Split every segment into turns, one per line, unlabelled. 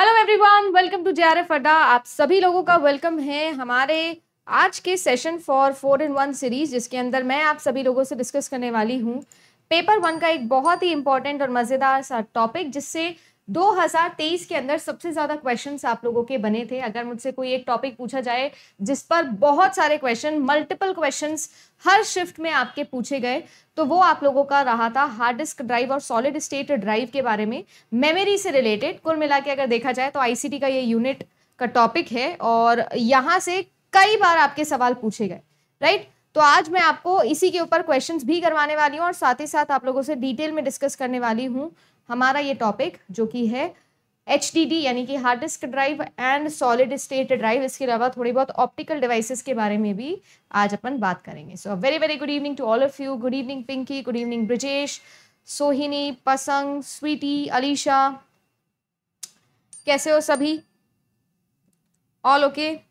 Hello everyone welcome to J Adda आप सभी लोगों का वेलकम है हमारे आज के session for four in one series जिसके अंदर मैं आप सभी लोगों से डिस्कस करने वाली हूँ पेपर वन का एक बहुत ही इंपॉर्टेंट और मज़ेदार सा टॉपिक जिससे 2023 के अंदर सबसे ज़्यादा क्वेश्चन आप लोगों के बने थे अगर मुझसे कोई एक टॉपिक पूछा जाए जिस पर बहुत सारे क्वेश्चन मल्टीपल क्वेश्चन हर शिफ्ट में आपके पूछे गए तो वो आप लोगों का रहा था हार्ड डिस्क ड्राइव और सॉलिड स्टेट ड्राइव के बारे में मेमोरी से रिलेटेड कुल मिला के अगर देखा जाए तो आईसीटी का ये यूनिट का टॉपिक है और यहाँ से कई बार आपके सवाल पूछे गए राइट तो आज मैं आपको इसी के ऊपर क्वेश्चंस भी करवाने वाली हूँ और साथ ही साथ आप लोगों से डिटेल में डिस्कस करने वाली हूँ हमारा ये टॉपिक जो कि है एच यानी कि hard disk drive and solid state drive इसके अलावा थोड़ी बहुत ऑप्टिकल डिवाइसेस के बारे में भी आज अपन बात करेंगे so very very good evening to all of you good evening Pinky good evening Brijesh Sohini Pasang Sweety Alisha कैसे हो सभी all okay okay?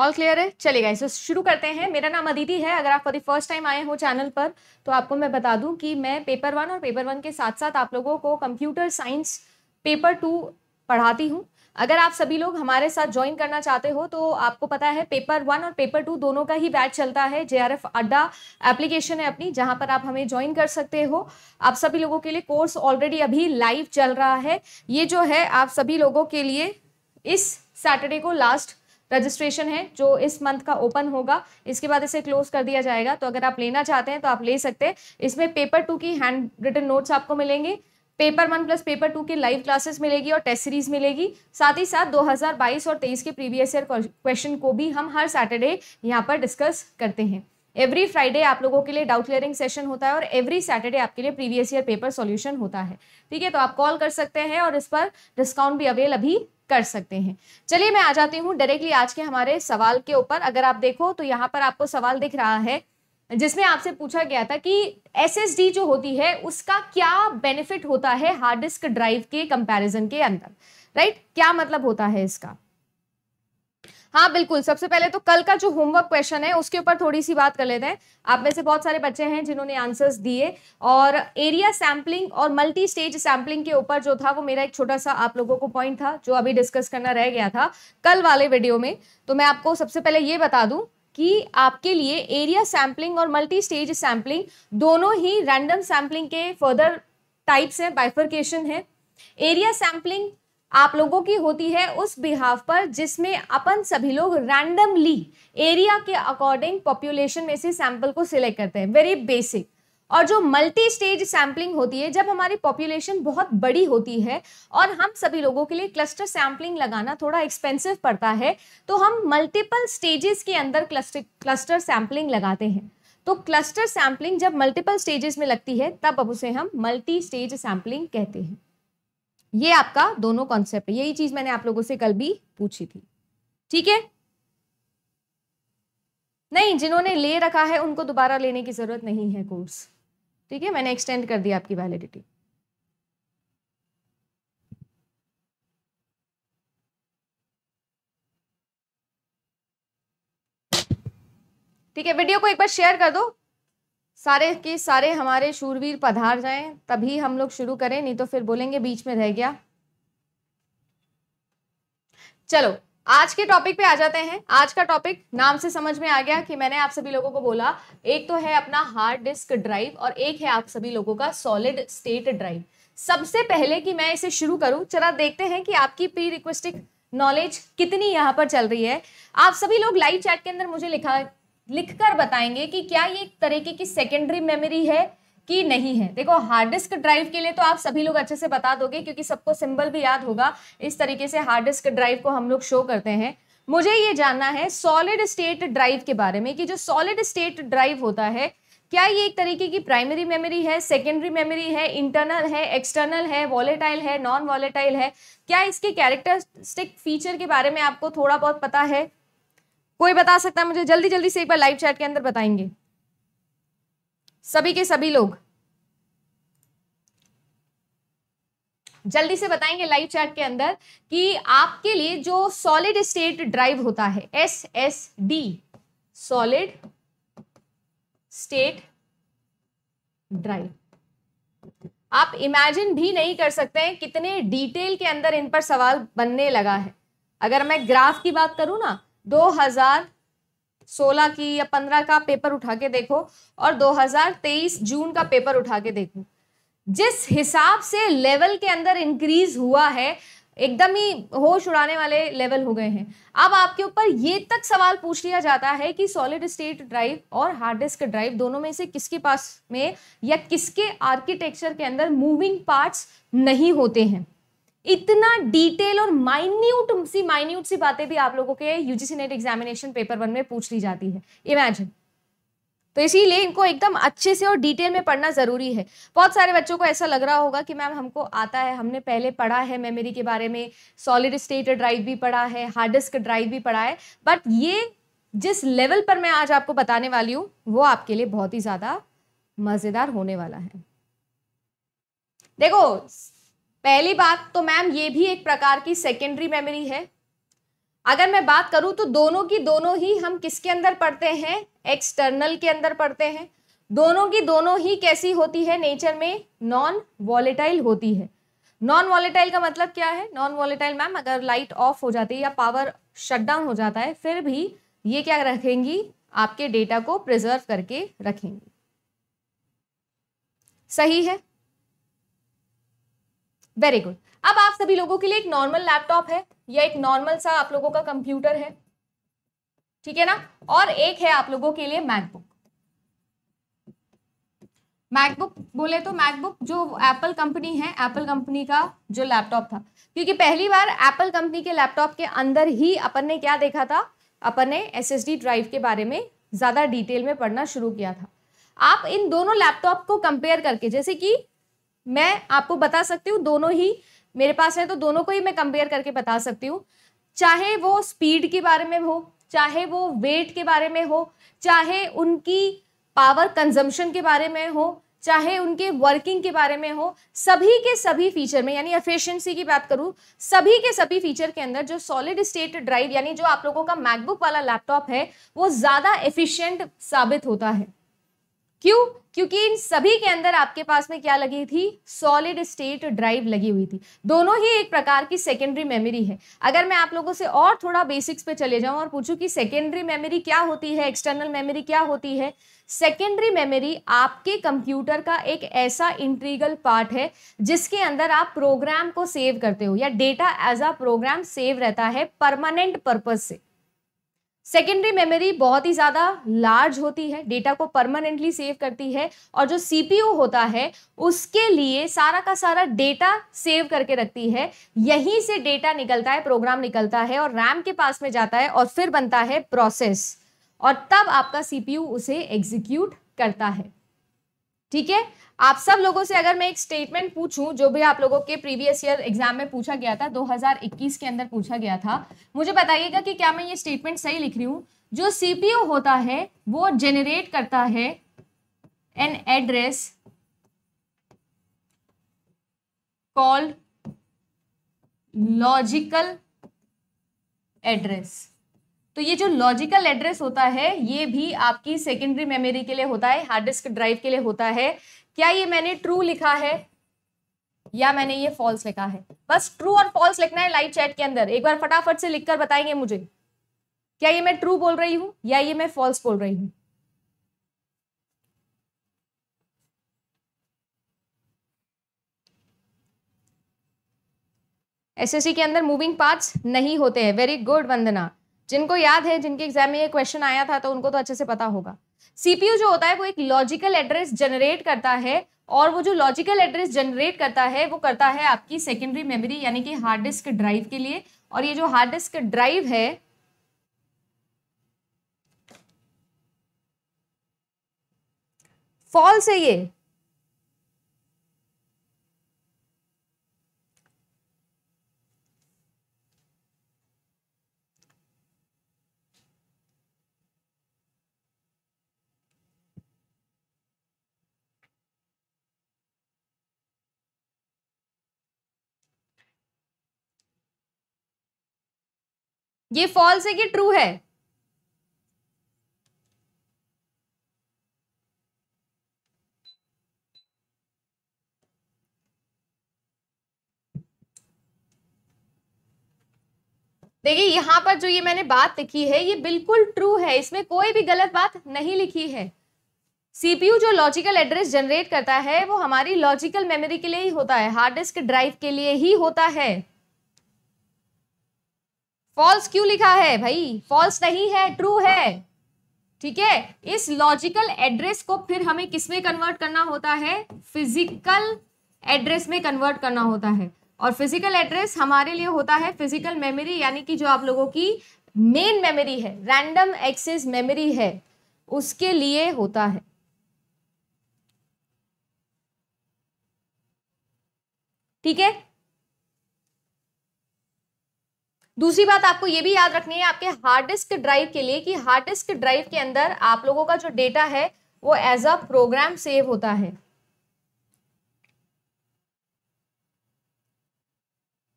All clear है चलिए गाइस शुरू करते हैं मेरा नाम अदिति है अगर आप फॉर फर्स्ट टाइम आए हो चैनल पर तो आपको मैं बता दूं कि मैं पेपर वन और पेपर वन के साथ साथ आप लोगों को कंप्यूटर साइंस पेपर टू पढ़ाती हूँ अगर आप सभी लोग हमारे साथ ज्वाइन करना चाहते हो तो आपको पता है पेपर वन और पेपर टू दोनों का ही बैच चलता है J R F Adda application है अपनी जहां पर आप हमें ज्वाइन कर सकते हो आप सभी लोगों के लिए कोर्स ऑलरेडी अभी लाइव चल रहा है ये जो है आप सभी लोगों के लिए इस सैटरडे को लास्ट रजिस्ट्रेशन है जो इस मंथ का ओपन होगा इसके बाद इसे क्लोज कर दिया जाएगा तो अगर आप लेना चाहते हैं तो आप ले सकते हैं इसमें पेपर टू की हैंड रिटन नोट्स आपको मिलेंगे paper one plus paper two की लाइव क्लासेस मिलेगी और टेस्ट सीरीज मिलेगी साथ ही साथ 2022 और 23 के प्रीवियस ईयर क्वेश्चन को भी हम हर सैटरडे यहाँ पर डिस्कस करते हैं एवरी फ्राइडे आप लोगों के लिए डाउट क्लियरिंग सेशन होता है और एवरी सैटरडे आपके लिए प्रीवियस ईयर पेपर सॉल्यूशन होता है ठीक है तो आप कॉल कर सकते हैं और इस पर डिस्काउंट भी अवेल अभी कर सकते हैं चलिए मैं आ जाती हूँ डायरेक्टली आज के हमारे सवाल के ऊपर अगर आप देखो तो यहाँ पर आपको सवाल दिख रहा है जिसमें आपसे पूछा गया था कि एस जो होती है उसका क्या बेनिफिट होता है हार्ड डिस्क ड्राइव के कंपैरिजन के अंदर राइट क्या मतलब होता है इसका हाँ बिल्कुल सबसे पहले तो कल का जो होमवर्क क्वेश्चन है उसके ऊपर थोड़ी सी बात कर लेते हैं आप में से बहुत सारे बच्चे हैं जिन्होंने आंसर्स दिए और एरिया सैम्पलिंग और मल्टी स्टेज सैम्पलिंग के ऊपर जो था वो मेरा एक छोटा सा आप लोगों को पॉइंट था जो अभी डिस्कस करना रह गया था कल वाले वीडियो में तो मैं आपको सबसे पहले ये बता दूँ कि आपके लिए एरिया सैम्पलिंग और मल्टी स्टेज सैम्पलिंग दोनों ही रैंडम सैम्पलिंग के फर्दर टाइप्स हैं बाइफर्केशन है एरिया सैम्पलिंग आप लोगों की होती है उस बिहाव पर जिसमें अपन सभी लोग रैंडमली एरिया के अकॉर्डिंग पॉपुलेशन में से सैंपल को सिलेक्ट करते हैं वेरी बेसिक और जो मल्टी स्टेज सैम्पलिंग होती है जब हमारी पॉपुलेशन बहुत बड़ी होती है और हम सभी लोगों के लिए क्लस्टर सैम्पलिंग लगाना थोड़ा एक्सपेंसिव पड़ता है तो हम मल्टीपल स्टेजेस के अंदर क्लस्टर क्लस्टर सैम्पलिंग लगाते हैं तो क्लस्टर सैम्पलिंग जब मल्टीपल स्टेजेस में लगती है तब अब उसे हम मल्टी स्टेज सैम्पलिंग कहते हैं ये आपका दोनों कॉन्सेप्ट यही चीज मैंने आप लोगों से कल भी पूछी थी ठीक है नहीं जिन्होंने ले रखा है उनको दोबारा लेने की जरूरत नहीं है कोर्स ठीक है मैंने एक्सटेंड कर दिया आपकी वैलिडिटी ठीक है वीडियो को एक बार शेयर कर दो सारे के सारे हमारे शूरवीर पधार जाएं तभी हम लोग शुरू करें नहीं तो फिर बोलेंगे बीच में रह गया चलो आज के टॉपिक पे आ जाते हैं आज का टॉपिक नाम से समझ में आ गया कि मैंने आप सभी लोगों को बोला एक तो है अपना हार्ड डिस्क ड्राइव और एक है आप सभी लोगों का सॉलिड स्टेट ड्राइव सबसे पहले कि मैं इसे शुरू करूं चला देखते हैं कि आपकी प्री रिक्वेस्टिक नॉलेज कितनी यहाँ पर चल रही है आप सभी लोग लाइव चैट के अंदर मुझे लिखा लिखकर बताएंगे कि क्या ये एक तरीके की सेकेंडरी मेमोरी है कि नहीं है देखो हार्ड डिस्क ड्राइव के लिए तो आप सभी लोग अच्छे से बता दोगे क्योंकि सबको सिंबल भी याद होगा इस तरीके से हार्ड डिस्क ड्राइव को हम लोग शो करते हैं मुझे ये जानना है सॉलिड स्टेट ड्राइव के बारे में कि जो सॉलिड स्टेट ड्राइव होता है क्या ये एक तरीके की प्राइमरी मेमोरी है सेकेंडरी मेमोरी है इंटरनल है एक्सटर्नल है वॉलेटाइल है नॉन वॉलेटाइल है क्या इसके कैरेक्टरिस्टिक फीचर के बारे में आपको थोड़ा बहुत पता है कोई बता सकता है मुझे जल्दी जल्दी से एक बार लाइव चैट के अंदर बताएंगे सभी के सभी लोग जल्दी से बताएंगे लाइव चैट के अंदर कि आपके लिए जो सॉलिड स्टेट ड्राइव होता है S S D solid state drive आप इमेजिन भी नहीं कर सकते हैं कितने डिटेल के अंदर इन पर सवाल बनने लगा है अगर मैं ग्राफ की बात करूं ना 2016 की या 15 का पेपर उठा के देखो और 2023 जून का पेपर उठा के देखो जिस हिसाब से लेवल के अंदर इंक्रीज हुआ है एकदम ही होश उड़ाने वाले लेवल हो गए हैं अब आपके ऊपर ये तक सवाल पूछ लिया जाता है कि सॉलिड स्टेट ड्राइव और हार्ड डिस्क ड्राइव दोनों में से किसके पास में या किसके आर्किटेक्चर के अंदर मूविंग पार्ट्स नहीं होते हैं इतना डिटेल और माइन्यूट सी माइन्यूट सी बातें भी आप लोगों के UGC NET examination paper one में पूछ ली जाती है इमेजिन तो इसीलिए इनको एकदम अच्छे से और डिटेल में पढ़ना ज़रूरी है बहुत सारे बच्चों को ऐसा लग रहा होगा कि मैम हमको आता है हमने पहले पढ़ा है मेमोरी के बारे में सॉलिड स्टेट ड्राइव भी पढ़ा है हार्ड डिस्क ड्राइव भी पढ़ा है बट ये जिस लेवल पर मैं आज आपको बताने वाली हूँ वो आपके लिए बहुत ही ज़्यादा मज़ेदार होने वाला है देखो पहली बात तो मैम ये भी एक प्रकार की सेकेंडरी मेमोरी है अगर मैं बात करूँ तो दोनों की दोनों ही हम किसके अंदर पढ़ते हैं एक्सटर्नल के अंदर पढ़ते हैं दोनों की दोनों ही कैसी होती है नेचर में नॉन वॉलेटाइल होती है नॉन वॉलेटाइल का मतलब क्या है नॉन वॉलेटाइल मैम अगर लाइट ऑफ हो जाती है या पावर शट डाउन हो जाता है फिर भी ये क्या रखेंगी आपके डेटा को प्रिजर्व करके रखेंगी सही है वेरी गुड अब आप सभी लोगों के लिए एक नॉर्मल लैपटॉप है या एक नॉर्मल सा आप लोगों का कंप्यूटर है ठीक है ना और एक है आप लोगों के लिए मैकबुक मैकबुक बोले तो मैकबुक जो एप्पल कंपनी है एप्पल कंपनी का जो लैपटॉप था क्योंकि पहली बार एप्पल कंपनी के लैपटॉप के अंदर ही अपन ने क्या देखा था अपन ने एस ड्राइव के बारे में ज़्यादा डिटेल में पढ़ना शुरू किया था आप इन दोनों लैपटॉप को कंपेयर करके जैसे कि मैं आपको बता सकती हूँ दोनों ही मेरे पास है तो दोनों को ही मैं कंपेयर करके बता सकती हूँ चाहे वो स्पीड के बारे में हो चाहे वो वेट के बारे में हो चाहे उनकी पावर कंजम्पशन के बारे में हो चाहे उनके वर्किंग के बारे में हो सभी के सभी फीचर में यानी एफिशिएंसी की बात करूँ सभी के सभी फीचर के अंदर जो सॉलिड स्टेट ड्राइव यानी जो आप लोगों का मैकबुक वाला लैपटॉप है वो ज़्यादा एफिशिएंट साबित होता है क्यों क्योंकि इन सभी के अंदर आपके पास में क्या लगी थी सॉलिड स्टेट ड्राइव लगी हुई थी दोनों ही एक प्रकार की सेकेंडरी मेमोरी है अगर मैं आप लोगों से और थोड़ा बेसिक्स पे चले जाऊं और पूछूं कि सेकेंडरी मेमोरी क्या होती है एक्सटर्नल मेमोरी क्या होती है सेकेंडरी मेमोरी आपके कंप्यूटर का एक ऐसा इंट्रीगल पार्ट है जिसके अंदर आप प्रोग्राम को सेव करते हो या data as a program save रहता है परमानेंट पर्पज से सेकेंडरी मेमोरी बहुत ही ज़्यादा लार्ज होती है डेटा को परमानेंटली सेव करती है और जो सीपीयू होता है उसके लिए सारा का सारा डेटा सेव करके रखती है यहीं से डेटा निकलता है प्रोग्राम निकलता है और रैम के पास में जाता है और फिर बनता है प्रोसेस और तब आपका सीपीयू उसे एग्जीक्यूट करता है ठीक है आप सब लोगों से अगर मैं एक स्टेटमेंट पूछूं जो भी आप लोगों के प्रीवियस ईयर एग्जाम में पूछा गया था 2021 के अंदर पूछा गया था मुझे बताइएगा कि क्या मैं ये स्टेटमेंट सही लिख रही हूं जो सीपीयू होता है वो जेनरेट करता है an address call logical address तो ये जो लॉजिकल एड्रेस होता है ये भी आपकी सेकेंडरी मेमोरी के लिए होता है हार्ड डिस्क ड्राइव के लिए होता है क्या ये मैंने ट्रू लिखा है या मैंने ये फॉल्स लिखा है बस ट्रू और फॉल्स लिखना है लाइव चैट के अंदर एक बार फटाफट से लिखकर बताएंगे मुझे क्या ये मैं ट्रू बोल रही हूं या ये मैं फॉल्स बोल रही एस एसएससी के अंदर मूविंग पार्ट्स नहीं होते हैं वेरी गुड वंदना जिनको याद है जिनके एग्जाम में ये क्वेश्चन आया था तो उनको तो अच्छे से पता होगा सीपीयू जो होता है वो एक लॉजिकल एड्रेस जनरेट करता है और वो जो लॉजिकल एड्रेस जनरेट करता है वो करता है आपकी सेकेंडरी मेमोरी यानी कि हार्ड डिस्क ड्राइव के लिए और ये जो हार्ड डिस्क ड्राइव है फॉल्स है ये ये फॉल्स है कि ट्रू है देखिए यहां पर जो ये मैंने बात लिखी है ये बिल्कुल ट्रू है इसमें कोई भी गलत बात नहीं लिखी है सीपीयू जो लॉजिकल एड्रेस जनरेट करता है वो हमारी लॉजिकल मेमोरी के लिए ही होता है हार्ड डिस्क ड्राइव के लिए ही होता है फॉल्स क्यों लिखा है भाई फॉल्स नहीं है ट्रू है ठीक है इस लॉजिकल एड्रेस को फिर हमें किस में कन्वर्ट करना होता है फिजिकल एड्रेस में कन्वर्ट करना होता है और फिजिकल एड्रेस हमारे लिए होता है फिजिकल मेमोरी यानी कि जो आप लोगों की मेन मेमोरी है रैंडम एक्सेस मेमोरी है उसके लिए होता है ठीक है दूसरी बात आपको ये भी याद रखनी है आपके हार्ड डिस्क ड्राइव के लिए कि हार्ड डिस्क ड्राइव के अंदर आप लोगों का जो डेटा है वो एज अ प्रोग्राम सेव होता है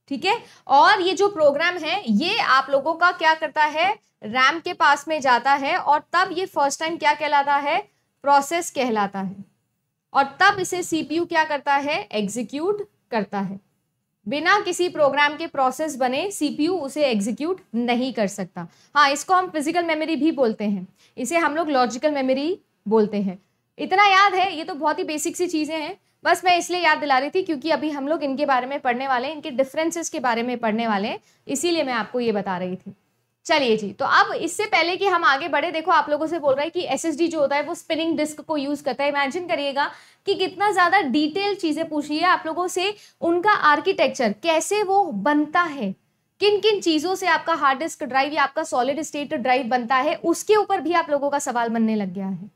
ठीक है और ये जो प्रोग्राम है ये आप लोगों का क्या करता है रैम के पास में जाता है और तब ये फर्स्ट टाइम क्या कहलाता है प्रोसेस कहलाता है और तब इसे सीपीयू क्या करता है एग्जीक्यूट करता है बिना किसी प्रोग्राम के प्रोसेस बने सीपीयू उसे एग्जीक्यूट नहीं कर सकता हाँ इसको हम फिजिकल मेमोरी भी बोलते हैं इसे हम लोग लॉजिकल मेमोरी बोलते हैं इतना याद है ये तो बहुत ही बेसिक सी चीज़ें हैं बस मैं इसलिए याद दिला रही थी क्योंकि अभी हम लोग इनके बारे में पढ़ने वाले हैं इनके डिफरेंसेस के बारे में पढ़ने वाले हैं इसीलिए मैं आपको ये बता रही थी चलिए जी तो अब इससे पहले कि हम आगे बढ़े देखो आप लोगों से बोल रहा है कि एसएसडी जो होता है वो स्पिनिंग डिस्क को यूज करता है इमेजिन करिएगा कि कितना ज्यादा डिटेल चीजें पूछी है आप लोगों से उनका आर्किटेक्चर कैसे वो बनता है किन किन चीजों से आपका हार्ड डिस्क ड्राइव या आपका सॉलिड स्टेट ड्राइव बनता है उसके ऊपर भी आप लोगों का सवाल बनने लग गया है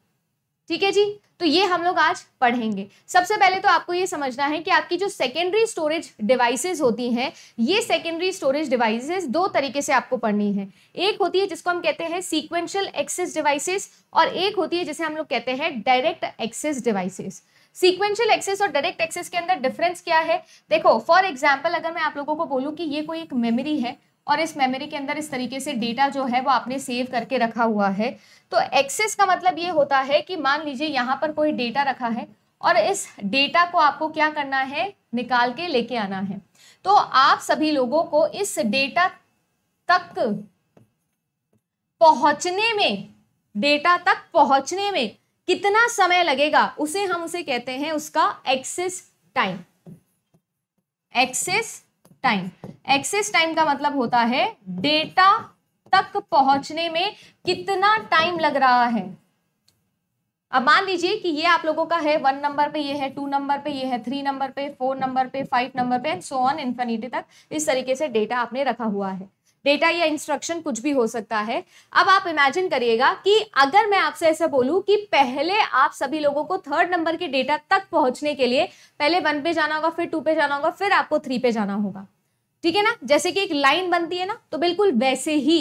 ठीक है जी तो ये हम लोग आज पढ़ेंगे सबसे पहले तो आपको ये समझना है कि आपकी जो सेकेंडरी स्टोरेज डिवाइसेस होती हैं ये सेकेंडरी स्टोरेज डिवाइसेस दो तरीके से आपको पढ़नी है एक होती है जिसको हम कहते हैं सीक्वेंशियल एक्सेस डिवाइसेस और एक होती है जिसे हम लोग कहते हैं direct access devices sequential access और डायरेक्ट एक्सेस के अंदर डिफरेंस क्या है देखो फॉर एग्जाम्पल अगर मैं आप लोगों को बोलूँ कि ये कोई एक मेमरी है और इस मेमोरी के अंदर इस तरीके से डेटा जो है वो आपने सेव करके रखा हुआ है तो एक्सेस का मतलब ये होता है कि मान लीजिए यहाँ पर कोई डेटा रखा है और इस डेटा को आपको क्या करना है निकाल के लेके आना है तो आप सभी लोगों को इस डेटा तक पहुंचने में डेटा तक पहुंचने में कितना समय लगेगा उसे हम उसे कहते हैं उसका access time access time access time का मतलब होता है डेटा तक पहुंचने में कितना टाइम लग रहा है अब मान लीजिए कि ये आप लोगों का है वन नंबर पे ये है टू नंबर पे ये है थ्री नंबर पे फोर नंबर पे फाइव नंबर पे एंड सो ऑन इन्फिनिटी तक इस तरीके से डेटा आपने रखा हुआ है डेटा या इंस्ट्रक्शन कुछ भी हो सकता है अब आप इमेजिन करिएगा कि अगर मैं आपसे ऐसा बोलूं कि पहले आप सभी लोगों को थर्ड नंबर के डेटा तक पहुंचने के लिए पहले वन पे जाना होगा फिर टू पे जाना होगा फिर आपको थ्री पे जाना होगा ठीक है ना जैसे कि एक लाइन बनती है ना तो बिल्कुल वैसे ही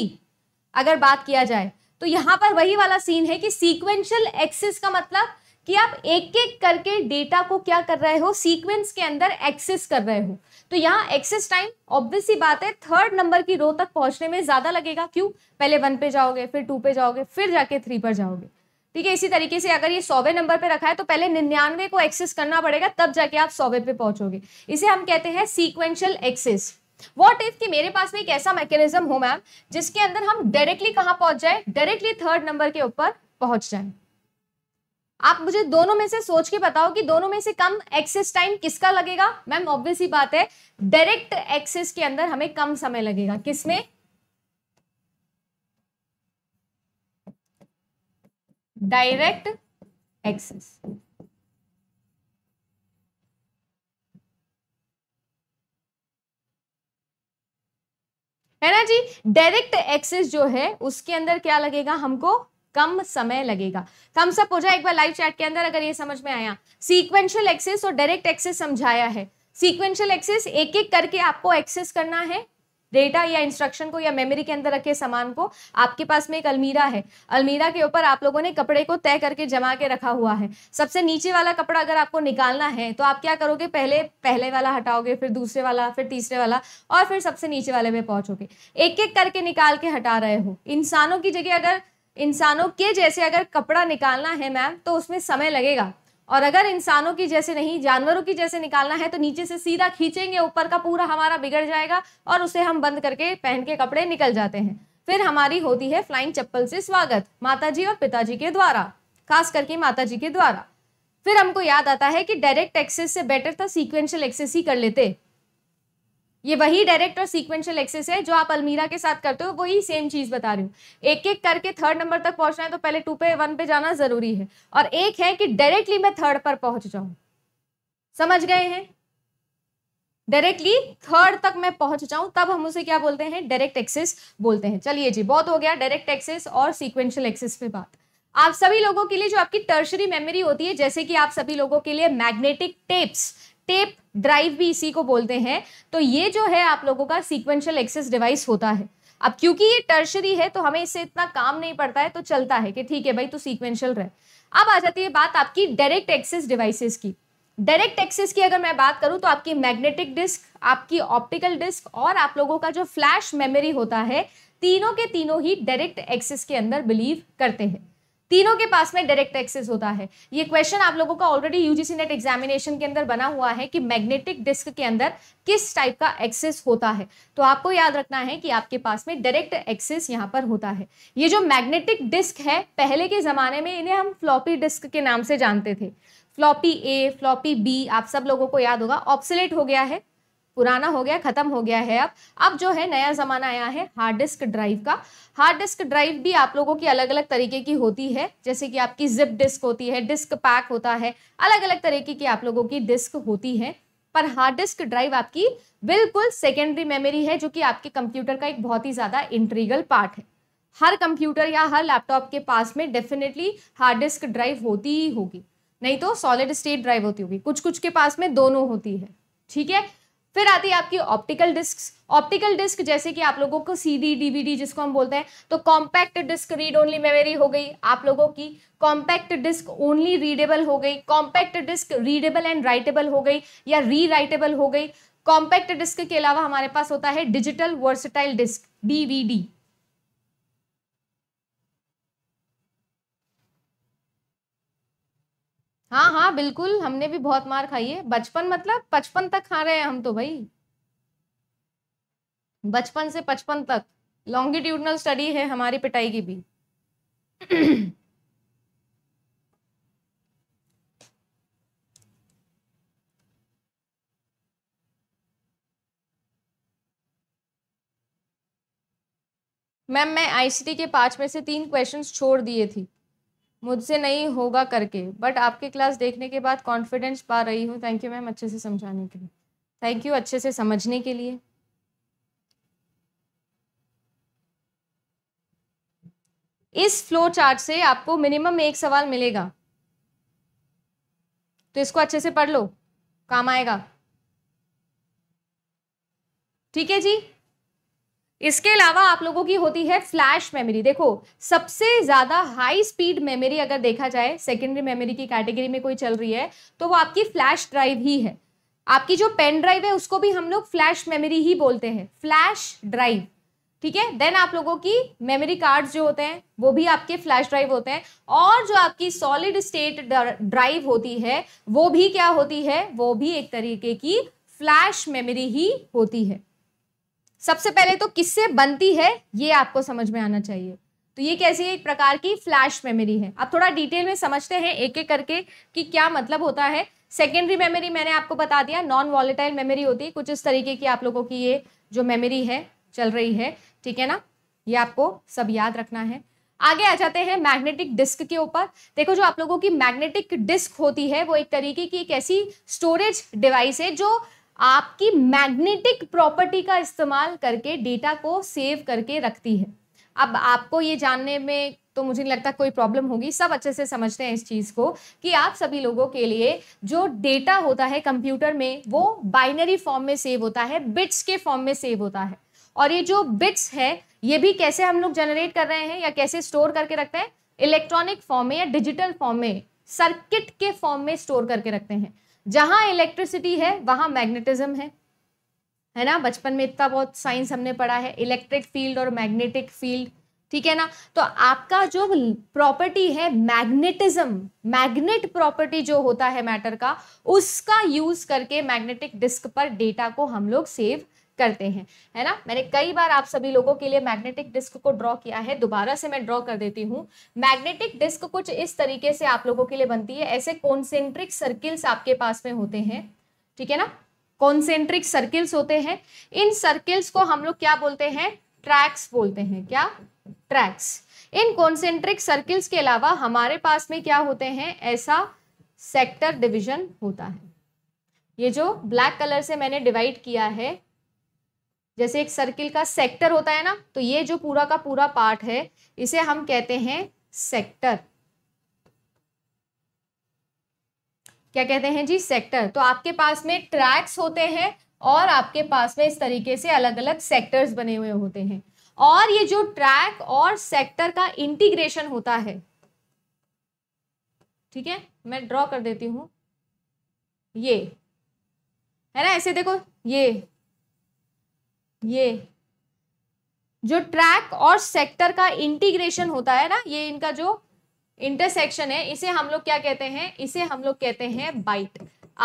अगर बात किया जाए तो यहाँ पर वही वाला सीन है कि सीक्वेंशियल एक्सेस का मतलब कि आप एक एक करके डेटा को क्या कर रहे हो सीक्वेंस के अंदर एक्सेस कर रहे हो तो यहाँ एक्सेस टाइम ऑब्वियस ही बात है थर्ड नंबर की रो तक पहुंचने में ज़्यादा लगेगा क्यों पहले वन पे जाओगे फिर टू पे जाओगे फिर जाके थ्री पर जाओगे ठीक है इसी तरीके से अगर ये सौवे नंबर पे रखा है तो पहले निन्यानवे को एक्सेस करना पड़ेगा तब जाके आप सौवे पे पहुंचोगे इसे हम कहते हैं सीक्वेंशियल एक्सेस वॉट इफ कि मेरे पास में एक ऐसा मैकेनिज्म हो मैम जिसके अंदर हम डायरेक्टली कहाँ पहुंच जाए डायरेक्टली थर्ड नंबर के ऊपर पहुंच जाए आप मुझे दोनों में से सोच के बताओ कि दोनों में से कम एक्सेस टाइम किसका लगेगा मैम ऑब्वियस ही बात है डायरेक्ट एक्सेस के अंदर हमें कम समय लगेगा किसमें डायरेक्ट एक्सेस है ना जी डायरेक्ट एक्सेस जो है उसके अंदर क्या लगेगा हमको कम समय लगेगा थम्स अप हो जाए एक बार लाइव चैट के अंदर अगर ये समझ में आया सीक्वेंशियल एक्सेस और डायरेक्ट एक्सेस समझाया है सीक्वेंशियल एक्सेस एक एक करके आपको एक्सेस करना है डेटा या इंस्ट्रक्शन को या मेमोरी के अंदर रखे सामान को आपके पास में एक अलमीरा है अलमीरा के ऊपर आप लोगों ने कपड़े को तय करके जमा के रखा हुआ है सबसे नीचे वाला कपड़ा अगर आपको निकालना है तो आप क्या करोगे पहले पहले वाला हटाओगे फिर दूसरे वाला फिर तीसरे वाला और फिर सबसे नीचे वाले में पहुंचोगे एक एक करके निकाल के हटा रहे हो इंसानों की जगह अगर इंसानों के जैसे अगर कपड़ा निकालना है मैम तो उसमें समय लगेगा और अगर इंसानों की जैसे नहीं जानवरों की जैसे निकालना है तो नीचे से सीधा खींचेंगे ऊपर का पूरा हमारा बिगड़ जाएगा और उसे हम बंद करके पहन के कपड़े निकल जाते हैं फिर हमारी होती है फ्लाइंग चप्पल से स्वागत माताजी और पिताजी के द्वारा खास करके माताजी के द्वारा फिर हमको याद आता है कि डायरेक्ट एक्सेस से बेटर था सीक्वेंशियल एक्सेस ही कर लेते ये वही डायरेक्ट और सीक्वेंशियल एक्सेस है जो आप अलमीरा के साथ करते हो वही सेम चीज़ बता रही हूँ एक एक करके थर्ड नंबर तक पहुंचना है तो पहले टू पे वन पे जाना ज़रूरी है और एक है कि डायरेक्टली मैं थर्ड पर पहुंच जाऊं समझ गए हैं डायरेक्टली थर्ड तक मैं पहुंच जाऊं तब हम उसे क्या बोलते हैं डायरेक्ट एक्सेस बोलते हैं चलिए जी बहुत हो गया डायरेक्ट एक्सेस और सीक्वेंशियल एक्सेस पे बात आप सभी लोगों के लिए जो आपकी टर्शरी मेमोरी होती है जैसे कि आप सभी लोगों के लिए मैग्नेटिक टेप्स टेप ड्राइव भी इसी को बोलते हैं तो ये जो है आप लोगों का सीक्वेंशियल एक्सेस डिवाइस होता है अब क्योंकि ये टर्शरी है तो हमें इससे इतना काम नहीं पड़ता है तो चलता है कि ठीक है भाई तो सीक्वेंशियल रहे अब आ जाती है बात आपकी डायरेक्ट एक्सेस डिवाइसेस की डायरेक्ट एक्सेस की अगर मैं बात करूं तो आपकी मैग्नेटिक डिस्क आपकी ऑप्टिकल डिस्क और आप लोगों का जो फ्लैश मेमोरी होता है तीनों के तीनों ही डायरेक्ट एक्सेस के अंदर बिलीव करते हैं तीनों के पास में डायरेक्ट एक्सेस होता है ये क्वेश्चन आप लोगों का ऑलरेडी यूजीसी नेट एग्जामिनेशन के अंदर बना हुआ है कि मैग्नेटिक डिस्क के अंदर किस टाइप का एक्सेस होता है तो आपको याद रखना है कि आपके पास में डायरेक्ट एक्सेस यहाँ पर होता है ये जो मैग्नेटिक डिस्क है पहले के ज़माने में इन्हें हम फ्लॉपी डिस्क के नाम से जानते थे फ्लॉपी ए फ्लॉपी बी आप सब लोगों को याद होगा ऑप्सलेट हो गया है पुराना हो गया ख़त्म हो गया है अब अब जो है नया ज़माना आया है हार्ड डिस्क ड्राइव का हार्ड डिस्क ड्राइव भी आप लोगों की अलग अलग तरीके की होती है जैसे कि आपकी जिप डिस्क होती है डिस्क पैक होता है अलग अलग तरीके की आप लोगों की डिस्क होती है पर हार्ड डिस्क ड्राइव आपकी बिल्कुल सेकेंडरी मेमोरी है जो कि आपके कंप्यूटर का एक बहुत ही ज़्यादा इंट्रीगल पार्ट है हर कंप्यूटर या हर लैपटॉप के पास में डेफिनेटली हार्ड डिस्क ड्राइव होती ही होगी नहीं तो सॉलिड स्टेट ड्राइव होती होगी कुछ कुछ के पास में दोनों होती है ठीक है फिर आती है आपकी ऑप्टिकल डिस्क ऑप्टिकल डिस्क जैसे कि आप लोगों को सीडी डीवीडी जिसको हम बोलते हैं तो compact disc read only memory हो गई आप लोगों की कॉम्पैक्ट डिस्क ओनली रीडेबल हो गई compact disc readable and writable हो गई या री राइटेबल हो गई कॉम्पैक्ट डिस्क के अलावा हमारे पास होता है डिजिटल वर्सटाइल डिस्क डीवीडी हाँ हाँ बिल्कुल हमने भी बहुत मार खाई है बचपन मतलब पचपन तक खा रहे हैं हम तो भाई बचपन से पचपन तक लॉन्गिट्यूडनल स्टडी है हमारी पिटाई की भी मैम मैं आईसीटी के पांच में से तीन क्वेश्चंस छोड़ दिए थी मुझसे नहीं होगा करके बट आपकी क्लास देखने के बाद कॉन्फिडेंस पा रही हूँ थैंक यू मैम अच्छे से समझाने के लिए थैंक यू अच्छे से समझने के लिए इस फ्लो चार्ट से आपको मिनिमम एक सवाल मिलेगा तो इसको अच्छे से पढ़ लो काम आएगा ठीक है जी इसके अलावा आप लोगों की होती है फ्लैश मेमोरी देखो सबसे ज़्यादा हाई स्पीड मेमोरी अगर देखा जाए सेकेंडरी मेमोरी की कैटेगरी में कोई चल रही है तो वो आपकी फ्लैश ड्राइव ही है आपकी जो पेन ड्राइव है उसको भी हम लोग फ्लैश मेमोरी ही बोलते हैं फ्लैश ड्राइव ठीक है देन आप लोगों की मेमोरी कार्ड्स जो होते हैं वो भी आपके फ्लैश ड्राइव होते हैं और जो आपकी सॉलिड स्टेट ड्राइव होती है वो भी क्या होती है वो भी एक तरीके की फ्लैश मेमोरी ही होती है सबसे पहले तो किससे बनती है ये आपको समझ में आना चाहिए तो ये कैसी एक प्रकार की फ्लैश मेमोरी है अब थोड़ा डिटेल में समझते हैं एक एक करके कि क्या मतलब होता है सेकेंडरी मेमोरी मैंने आपको बता दिया नॉन वॉलेटाइल मेमोरी होती है कुछ इस तरीके की आप लोगों की ये जो मेमोरी है चल रही है ठीक है ना ये आपको सब याद रखना है आगे आ जाते हैं मैग्नेटिक डिस्क के ऊपर देखो जो आप लोगों की मैग्नेटिक डिस्क होती है वो एक तरीके की एक ऐसी स्टोरेज डिवाइस है जो आपकी मैग्नेटिक प्रॉपर्टी का इस्तेमाल करके डेटा को सेव करके रखती है अब आपको ये जानने में तो मुझे नहीं लगता कोई प्रॉब्लम होगी सब अच्छे से समझते हैं इस चीज़ को कि आप सभी लोगों के लिए जो डेटा होता है कंप्यूटर में वो बाइनरी फॉर्म में सेव होता है बिट्स के फॉर्म में सेव होता है और ये जो बिट्स है ये भी कैसे हम लोग जनरेट कर रहे हैं या कैसे स्टोर करके रखते हैं इलेक्ट्रॉनिक फॉर्म में या डिजिटल फॉर्म में सर्किट के फॉर्म में स्टोर करके रखते हैं जहां इलेक्ट्रिसिटी है वहां मैग्नेटिज्म है है ना बचपन में इतना बहुत साइंस हमने पढ़ा है इलेक्ट्रिक फील्ड और मैग्नेटिक फील्ड ठीक है ना तो आपका जो प्रॉपर्टी है मैग्नेटिज्म मैग्नेट प्रॉपर्टी जो होता है मैटर का उसका यूज करके मैग्नेटिक डिस्क पर डेटा को हम लोग सेव करते हैं है ना मैंने कई बार आप सभी लोगों के लिए मैग्नेटिक डिस्क को ड्रॉ किया है दोबारा से मैं ड्रॉ कर देती हूँ मैग्नेटिक डिस्क कुछ इस तरीके से आप लोगों के लिए बनती है ऐसे कॉन्सेंट्रिक सर्किल्स आपके पास में होते हैं ठीक है ना कॉन्सेंट्रिक सर्किल्स होते हैं इन सर्किल्स को हम लोग क्या बोलते हैं ट्रैक्स बोलते हैं क्या ट्रैक्स इन कॉन्सेंट्रिक सर्किल्स के अलावा हमारे पास में क्या होते हैं ऐसा सेक्टर डिविजन होता है ये जो ब्लैक कलर से मैंने डिवाइड किया है जैसे एक सर्किल का सेक्टर होता है ना तो ये जो पूरा का पूरा पार्ट है इसे हम कहते हैं सेक्टर क्या कहते हैं जी सेक्टर तो आपके पास में ट्रैक्स होते हैं और आपके पास में इस तरीके से अलग अलग सेक्टर्स बने हुए होते हैं और ये जो ट्रैक और सेक्टर का इंटीग्रेशन होता है ठीक है मैं ड्रॉ कर देती हूं ये है ना ऐसे देखो ये ये जो ट्रैक और सेक्टर का इंटीग्रेशन होता है ना ये इनका जो इंटरसेक्शन है इसे हम लोग क्या कहते हैं इसे हम लोग कहते हैं बाइट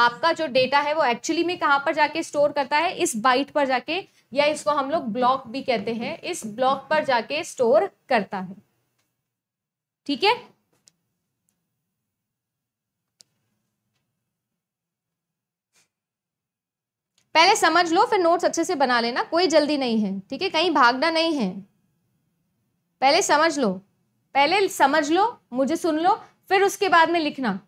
आपका जो डेटा है वो एक्चुअली में कहाँ पर जाके स्टोर करता है इस बाइट पर जाके या इसको हम लोग ब्लॉक भी कहते हैं इस ब्लॉक पर जाके स्टोर करता है ठीक है पहले समझ लो फिर नोट्स अच्छे से बना लेना कोई जल्दी नहीं है ठीक है कहीं भागना नहीं है पहले समझ लो पहले समझ लो मुझे सुन लो फिर उसके बाद में लिखना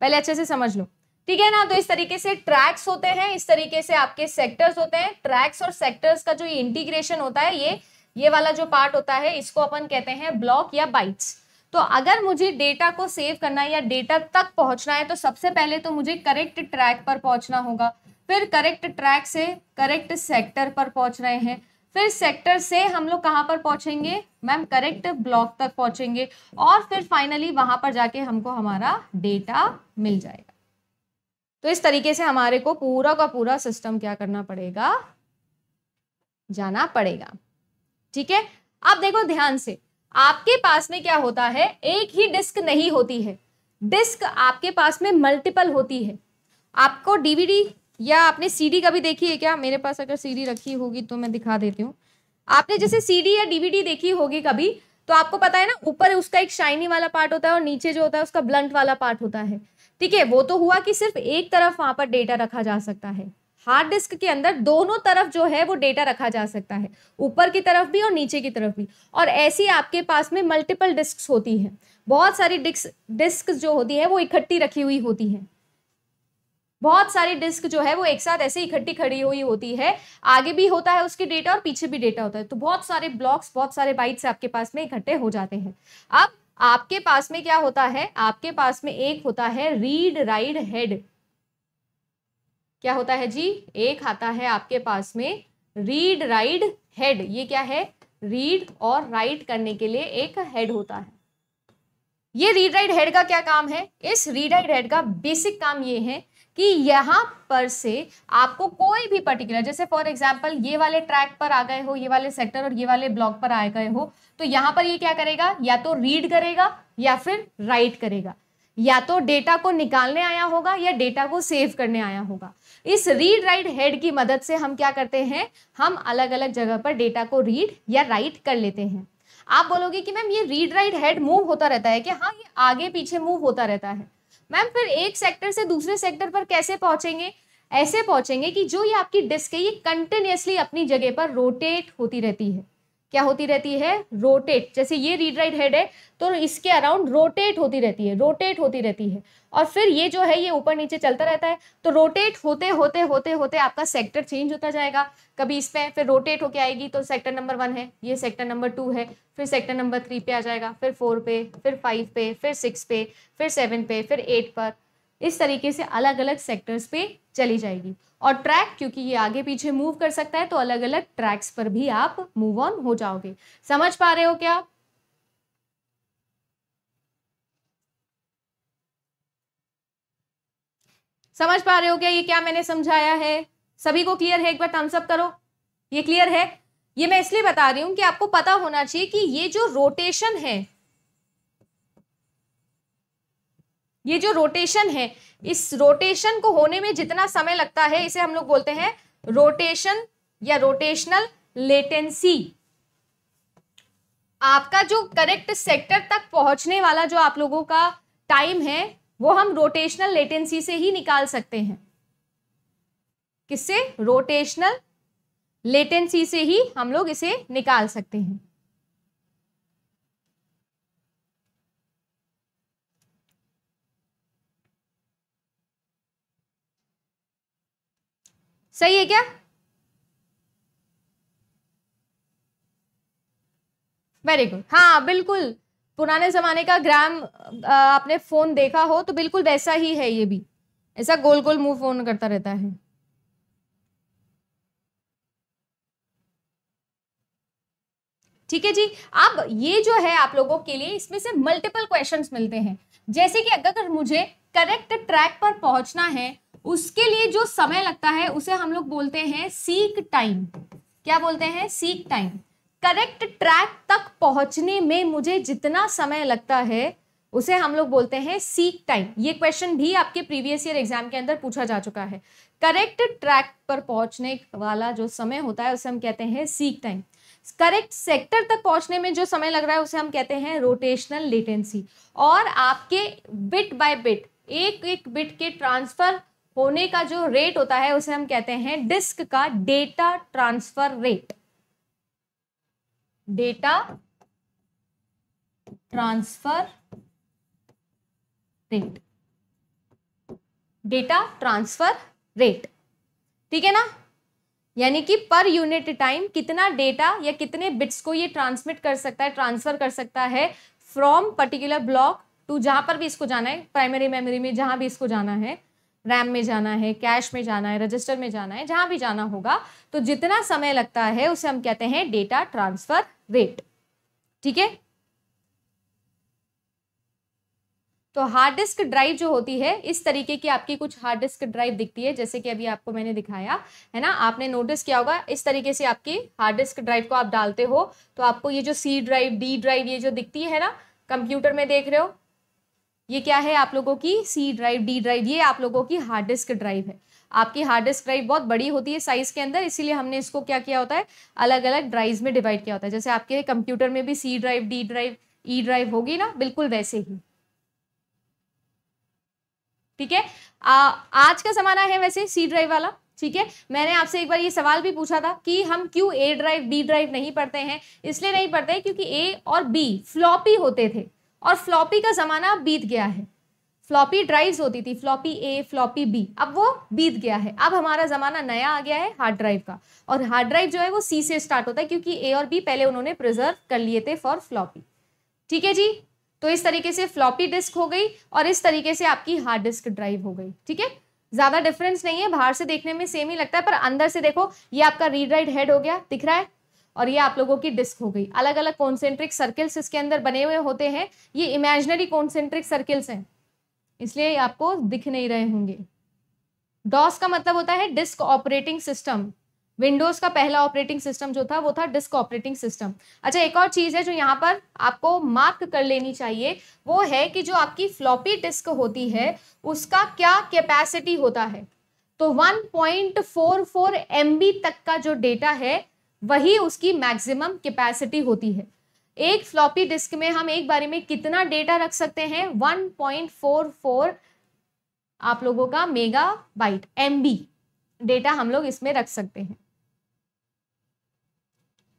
पहले अच्छे से समझ लो ठीक है ना तो इस तरीके से ट्रैक्स होते हैं इस तरीके से आपके सेक्टर्स होते हैं ट्रैक्स और सेक्टर्स का जो इंटीग्रेशन होता है ये ये वाला जो पार्ट होता है इसको अपन कहते हैं ब्लॉक या बाइट्स तो अगर मुझे डेटा को सेव करना है या डेटा तक पहुंचना है तो सबसे पहले तो मुझे करेक्ट ट्रैक पर पहुंचना होगा फिर करेक्ट ट्रैक से करेक्ट सेक्टर पर पहुंच रहे हैं फिर सेक्टर से हम लोग कहाँ पर पहुंचेंगे मैम करेक्ट ब्लॉक तक पहुंचेंगे और फिर फाइनली वहां पर जाके हमको हमारा डेटा मिल जाएगा तो इस तरीके से हमारे को पूरा का पूरा सिस्टम क्या करना पड़ेगा जाना पड़ेगा ठीक है अब देखो ध्यान से आपके पास में क्या होता है एक ही डिस्क नहीं होती है डिस्क आपके पास में मल्टीपल होती है आपको डीवीडी या आपने सीडी कभी देखी है क्या मेरे पास अगर सीडी रखी होगी तो मैं दिखा देती हूँ आपने जैसे सीडी या डीवीडी देखी होगी कभी तो आपको पता है ना ऊपर उसका एक शाइनी वाला पार्ट होता है और नीचे जो होता है उसका ब्लंट वाला पार्ट होता है ठीक है वो तो हुआ कि सिर्फ एक तरफ वहां पर डेटा रखा जा सकता है हार्ड डिस्क के अंदर दोनों तरफ जो है वो डेटा रखा जा सकता है ऊपर की तरफ भी और नीचे की तरफ भी और ऐसी आपके पास में मल्टीपल डिस्क होती है बहुत सारी डिस्क डिस्क जो होती है वो इकट्ठी रखी हुई होती है बहुत सारी डिस्क जो है वो एक साथ ऐसे इकट्ठी खड़ी हुई होती है आगे भी होता है उसके डेटा और पीछे भी डेटा होता है तो बहुत सारे ब्लॉक्स बहुत सारे बाइट्स आपके पास में इकट्ठे हो जाते हैं अब आपके पास में क्या होता है आपके पास में एक होता है रीड राइड हेड क्या होता है जी एक आता है आपके पास में रीड राइड हेड ये क्या है रीड और राइट करने के लिए एक हेड होता है ये रीड राइट हेड का क्या काम है इस रीड राइट हेड का बेसिक काम ये है कि यहाँ पर से आपको कोई भी पर्टिकुलर जैसे फॉर एग्जाम्पल ये वाले ट्रैक पर आ गए हो ये वाले सेक्टर और ये वाले ब्लॉक पर आ गए हो तो यहाँ पर ये क्या करेगा या तो रीड करेगा या फिर राइट करेगा या तो डेटा को निकालने आया होगा या डेटा को सेव करने आया होगा इस रीड राइट हेड की मदद से हम क्या करते हैं हम अलग अलग जगह पर डेटा को रीड या राइट कर लेते हैं आप बोलोगे कि मैम ये रीड राइट हेड मूव होता रहता है कि हाँ ये आगे पीछे मूव होता रहता है मैम फिर एक सेक्टर से दूसरे सेक्टर पर कैसे पहुंचेंगे ऐसे पहुंचेंगे कि जो ये आपकी डिस्क है ये कंटिन्यूसली अपनी जगह पर रोटेट होती रहती है क्या होती रहती है रोटेट जैसे ये रीड राइट हेड है तो इसके अराउंड रोटेट होती रहती है रोटेट होती रहती है और फिर ये जो है ये ऊपर नीचे चलता रहता है तो रोटेट होते होते होते होते आपका सेक्टर चेंज होता जाएगा कभी इस पर फिर रोटेट होके आएगी तो सेक्टर नंबर वन है ये सेक्टर नंबर टू है फिर सेक्टर नंबर थ्री पे आ जाएगा फिर फोर पे फिर फाइव पे फिर सिक्स पे फिर सेवन पे फिर एट पर इस तरीके से अलग अलग सेक्टर्स पे चली जाएगी और ट्रैक क्योंकि ये आगे पीछे मूव कर सकता है तो अलग अलग ट्रैक्स पर भी आप मूव ऑन हो जाओगे समझ पा रहे हो क्या समझ पा रहे हो क्या ये क्या मैंने समझाया है सभी को क्लियर है एक बार थम्सअप अप करो ये क्लियर है ये मैं इसलिए बता रही हूं कि आपको पता होना चाहिए कि ये जो रोटेशन है ये जो रोटेशन है इस रोटेशन को होने में जितना समय लगता है इसे हम लोग बोलते हैं रोटेशन या रोटेशनल लेटेंसी आपका जो करेक्ट सेक्टर तक पहुंचने वाला जो आप लोगों का टाइम है वो हम रोटेशनल लेटेंसी से ही निकाल सकते हैं किससे रोटेशनल लेटेंसी से ही हम लोग इसे निकाल सकते हैं सही है क्या वेरी गुड हाँ बिल्कुल पुराने जमाने का ग्राम आपने फोन देखा हो तो बिल्कुल वैसा ही है ये भी ऐसा गोल गोल मूव फोन करता रहता है ठीक है जी अब ये जो है आप लोगों के लिए इसमें से मल्टीपल क्वेश्चंस मिलते हैं जैसे कि अगर मुझे करेक्ट ट्रैक पर पहुंचना है उसके लिए जो समय लगता है उसे हम लोग बोलते हैं सीक टाइम क्या बोलते हैं सीक टाइम करेक्ट ट्रैक तक पहुंचने में मुझे जितना समय लगता है उसे हम लोग बोलते हैं सीक टाइम ये क्वेश्चन भी आपके प्रीवियस ईयर एग्जाम के अंदर पूछा जा चुका है करेक्ट ट्रैक पर पहुंचने वाला जो समय होता है उसे हम कहते हैं सीक टाइम करेक्ट सेक्टर तक पहुंचने में जो समय लग रहा है उसे हम कहते हैं रोटेशनल लेटेंसी और आपके बिट बाय बिट एक एक बिट के ट्रांसफर होने का जो रेट होता है उसे हम कहते हैं डिस्क का data transfer rate data transfer rate data transfer rate ठीक है ना यानी कि पर यूनिट टाइम कितना डेटा या कितने बिट्स को ये ट्रांसमिट कर सकता है ट्रांसफर कर सकता है फ्रॉम पर्टिकुलर ब्लॉक टू जहां पर भी इसको जाना है प्राइमरी मेमोरी में जहां भी इसको जाना है रैम में जाना है कैश में जाना है रजिस्टर में जाना है जहां भी जाना होगा तो जितना समय लगता है उसे हम कहते हैं डेटा ट्रांसफर रेट ठीक है तो हार्ड डिस्क ड्राइव जो होती है इस तरीके की आपकी कुछ हार्ड डिस्क ड्राइव दिखती है जैसे कि अभी आपको मैंने दिखाया है ना आपने नोटिस किया होगा इस तरीके से आपकी हार्ड डिस्क ड्राइव को आप डालते हो तो आपको ये जो सी ड्राइव डी ड्राइव ये जो दिखती है ना कंप्यूटर में देख रहे हो ये क्या है आप लोगों की सी ड्राइव डी ड्राइव ये आप लोगों की हार्ड डिस्क ड्राइव है आपकी हार्ड डिस्क ड्राइव बहुत बड़ी होती है साइज़ के अंदर इसीलिए हमने इसको क्या किया होता है अलग अलग ड्राइव में डिवाइड किया होता है जैसे आपके कंप्यूटर में भी C drive D drive E drive होगी ना बिल्कुल वैसे ही ठीक है आज का ज़माना है वैसे सी ड्राइव वाला ठीक है मैंने आपसे एक बार ये सवाल भी पूछा था कि हम क्यों ए ड्राइव डी ड्राइव नहीं पढ़ते हैं इसलिए नहीं पढ़ते क्योंकि ए और बी फ्लॉपी होते थे और फ्लॉपी का ज़माना बीत गया है फ्लॉपी ड्राइव्स होती थी फ्लॉपी ए फ्लॉपी बी अब वो बीत गया है अब हमारा ज़माना नया आ गया है हार्ड ड्राइव का और हार्ड ड्राइव जो है वो सी से स्टार्ट होता है क्योंकि ए और बी पहले उन्होंने प्रिजर्व कर लिए थे फॉर फ्लॉपी ठीक है जी तो इस तरीके से फ्लॉपी डिस्क हो गई और इस तरीके से आपकी हार्ड डिस्क ड्राइव हो गई ठीक है ज़्यादा डिफरेंस नहीं है बाहर से देखने में सेम ही लगता है पर अंदर से देखो ये आपका रीड राइट हेड हो गया दिख रहा है और ये आप लोगों की डिस्क हो गई अलग अलग कॉन्सेंट्रिक सर्किल्स इसके अंदर बने हुए होते हैं ये इमेजनरी कॉन्सेंट्रिक सर्किल्स हैं इसलिए आपको दिख नहीं रहे होंगे डॉस का मतलब होता है डिस्क ऑपरेटिंग सिस्टम विंडोज का पहला ऑपरेटिंग सिस्टम जो था वो था डिस्क ऑपरेटिंग सिस्टम अच्छा एक और चीज़ है जो यहाँ पर आपको मार्क कर लेनी चाहिए वो है कि जो आपकी फ्लॉपी डिस्क होती है उसका क्या कैपेसिटी होता है तो 1.44 पॉइंट तक का जो डेटा है वही उसकी मैक्सिमम कैपेसिटी होती है एक फ्लॉपी डिस्क में हम एक बारे में कितना डेटा रख सकते हैं 1.44 आप लोगों का मेगा बाइट एम डेटा हम लोग इसमें रख सकते हैं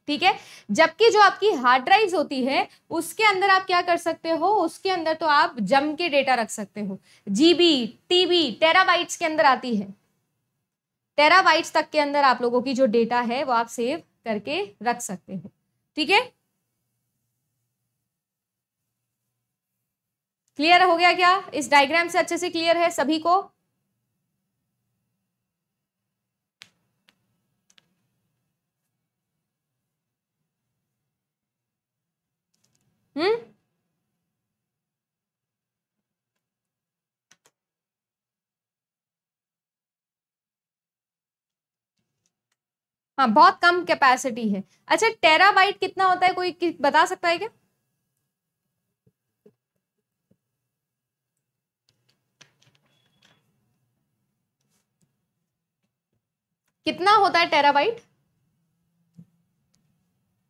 ठीक है जबकि जो आपकी हार्ड ड्राइव होती है उसके अंदर आप क्या कर सकते हो उसके अंदर तो आप जम के डेटा रख सकते हो जीबी टीबी टेराबाइट्स के अंदर आती है टेराबाइट्स तक के अंदर आप लोगों की जो डेटा है वो आप सेव करके रख सकते हो ठीक है क्लियर हो गया क्या इस डायग्राम से अच्छे से क्लियर है सभी को हम्म हाँ बहुत कम कैपेसिटी है अच्छा टेराबाइट कितना होता है कोई कि, बता सकता है क्या कितना होता है टेराबाइट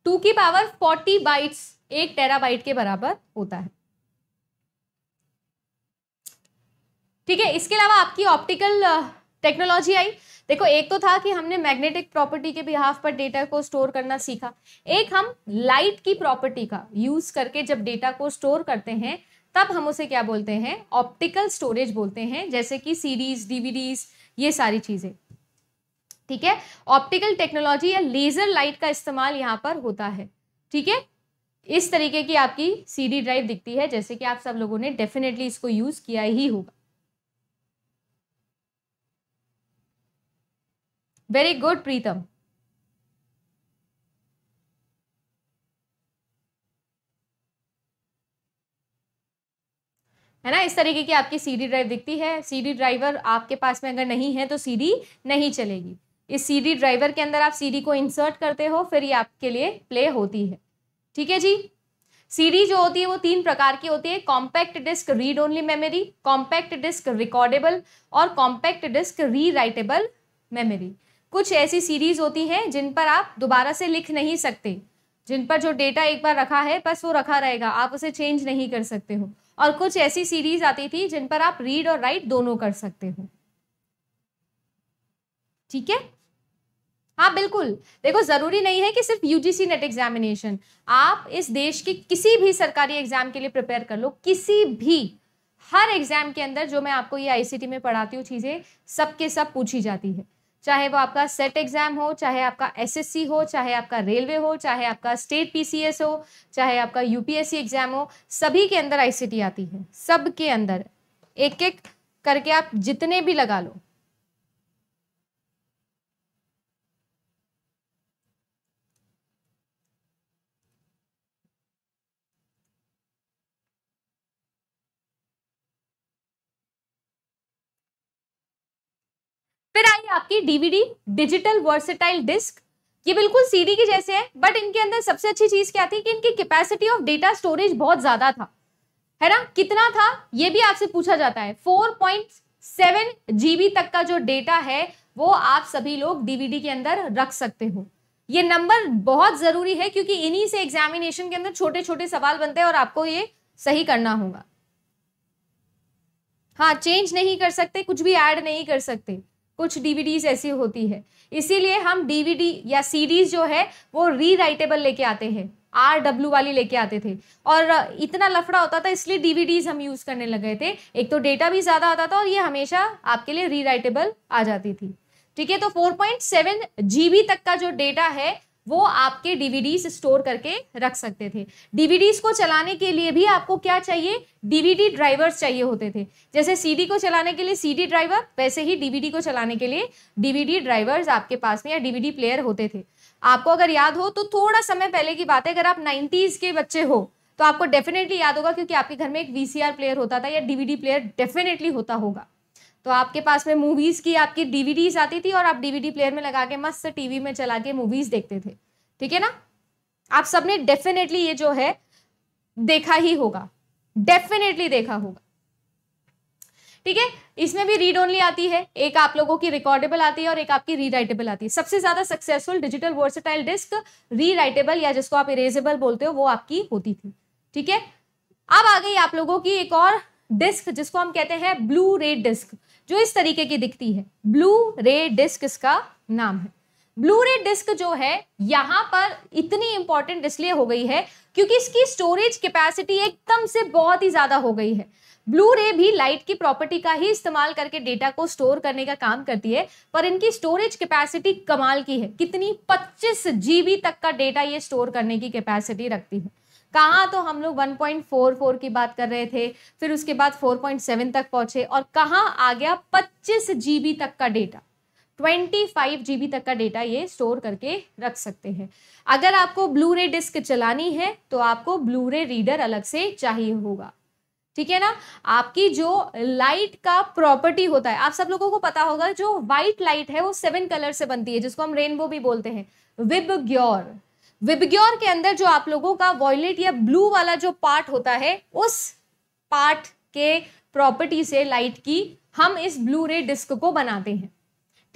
टू की पावर फोर्टी बाइट्स एक टेराबाइट के बराबर होता है ठीक है इसके अलावा आपकी ऑप्टिकल टेक्नोलॉजी आई देखो एक तो था कि हमने मैग्नेटिक प्रॉपर्टी के बिहाफ पर डेटा को स्टोर करना सीखा एक हम लाइट की प्रॉपर्टी का यूज करके जब डेटा को स्टोर करते हैं तब हम उसे क्या बोलते हैं ऑप्टिकल स्टोरेज बोलते हैं जैसे कि सीरीज डीवीडीज ये सारी चीजें ठीक है ऑप्टिकल टेक्नोलॉजी या लेजर लाइट का इस्तेमाल यहाँ पर होता है ठीक है इस तरीके की आपकी सीडी ड्राइव दिखती है जैसे कि आप सब लोगों ने डेफिनेटली इसको यूज किया ही होगा वेरी गुड प्रीतम है ना इस तरीके की आपकी सीडी ड्राइव दिखती है सीडी ड्राइवर आपके पास में अगर नहीं है तो सीडी नहीं चलेगी इस सीडी ड्राइवर के अंदर आप सीडी को इंसर्ट करते हो फिर ये आपके लिए प्ले होती है ठीक है जी सीडी जो होती है वो तीन प्रकार की होती है compact disc read only memory compact disc recordable और compact disc rewritable memory कुछ ऐसी सीरीज़ होती हैं जिन पर आप दोबारा से लिख नहीं सकते जिन पर जो डेटा एक बार रखा है बस वो रखा रहेगा आप उसे चेंज नहीं कर सकते हो और कुछ ऐसी सीरीज आती थी जिन पर आप रीड और राइट दोनों कर सकते हो ठीक है हाँ बिल्कुल देखो ज़रूरी नहीं है कि सिर्फ यूजीसी नेट एग्जामिनेशन आप इस देश के किसी भी सरकारी एग्जाम के लिए प्रिपेयर कर लो किसी भी हर एग्जाम के अंदर जो मैं आपको ये आईसीटी में पढ़ाती हूँ चीज़ें सबके सब पूछी जाती है चाहे वो आपका सेट एग्जाम हो चाहे आपका एसएससी हो चाहे आपका रेलवे हो चाहे आपका स्टेट पीसीएस हो चाहे आपका यूपीएससी एग्जाम हो सभी के अंदर आईसीटी आती है सब के अंदर एक एक करके आप जितने भी लगा लो फिर आई आपकी डीवीडी डिजिटल वर्सेटाइल डिस्क ये बिल्कुल सीडी के जैसे है बट इनके अंदर सबसे अच्छी चीज क्या थी कि इनकी कैपेसिटी ऑफ डेटा स्टोरेज बहुत ज्यादा था है ना कितना था ये भी आपसे पूछा जाता है फोर पॉइंट सेवन जीबी तक का जो डेटा है वो आप सभी लोग डीवीडी के अंदर रख सकते हो ये नंबर बहुत जरूरी है क्योंकि इन्हीं से एग्जामिनेशन के अंदर छोटे छोटे सवाल बनते हैं और आपको ये सही करना होगा हाँ चेंज नहीं कर सकते कुछ भी ऐड नहीं कर सकते कुछ डीवीडीज ऐसी होती है इसीलिए हम डीवीडी या सीडीज जो है वो री राइटेबल लेके आते हैं आर डब्ल्यू वाली लेके आते थे और इतना लफड़ा होता था इसलिए डीवीडीज हम यूज़ करने लग गए थे एक तो डेटा भी ज़्यादा आता था और ये हमेशा आपके लिए रीराइटेबल आ जाती थी ठीक है तो 4.7 जीबी तक का जो डेटा है वो आपके डीवीडीज स्टोर करके रख सकते थे डीवीडीज को चलाने के लिए भी आपको क्या चाहिए डीवीडी ड्राइवर्स चाहिए होते थे जैसे सीडी को चलाने के लिए सीडी ड्राइवर वैसे ही डीवीडी को चलाने के लिए डीवीडी ड्राइवर्स आपके पास में या डीवीडी प्लेयर होते थे आपको अगर याद हो तो थोड़ा समय पहले की बात है अगर आप नाइन्टीज़ के बच्चे हो तो आपको डेफिनेटली याद होगा क्योंकि आपके घर में एक वी प्लेयर होता था या डीवीडी प्लेयर डेफिनेटली होता होगा तो आपके पास में मूवीज़ की आपकी डीवीडीज आती थी और आप डीवीडी प्लेयर में लगा के मस्त टीवी में चला के मूवीज़ देखते थे ठीक है ना आप सबने डेफिनेटली ये जो है देखा ही होगा डेफिनेटली देखा होगा ठीक है इसमें भी रीड ओनली आती है एक आप लोगों की रिकॉर्डेबल आती है और एक आपकी रीराइटेबल आती है सबसे ज्यादा successful digital versatile disc rewritable या जिसको आप इरेजेबल बोलते हो वो आपकी होती थी ठीक है अब आ गई आप लोगों की एक और डिस्क जिसको हम कहते हैं ब्लू रे डिस्क जो इस तरीके की दिखती है ब्लू रे डिस्क इसका नाम है ब्लू रे डिस्क जो है यहाँ पर इतनी इंपॉर्टेंट इसलिए हो गई है क्योंकि इसकी स्टोरेज कैपेसिटी एकदम से बहुत ही ज़्यादा हो गई है ब्लू रे भी लाइट की प्रॉपर्टी का ही इस्तेमाल करके डेटा को स्टोर करने का काम करती है पर इनकी स्टोरेज कैपेसिटी कमाल की है कितनी 25 जीबी तक का डेटा ये स्टोर करने की कैपेसिटी रखती है कहाँ तो हम लोग 1.44 की बात कर रहे थे फिर उसके बाद 4.7 तक पहुंचे और कहाँ आ गया 25 जीबी तक का data twenty five G B तक का डेटा ये स्टोर करके रख सकते हैं अगर आपको ब्लू रे डिस्क चलानी है तो आपको ब्लू रे रीडर अलग से चाहिए होगा ठीक है ना आपकी जो लाइट का प्रॉपर्टी होता है आप सब लोगों को पता होगा जो व्हाइट लाइट है वो सेवन कलर से बनती है जिसको हम रेनबो भी बोलते हैं विबग्योर विबग्योर के अंदर जो आप लोगों का वॉयलेट या ब्लू वाला जो पार्ट होता है उस पार्ट के प्रॉपर्टी से लाइट की हम इस ब्लू रे डिस्क को बनाते हैं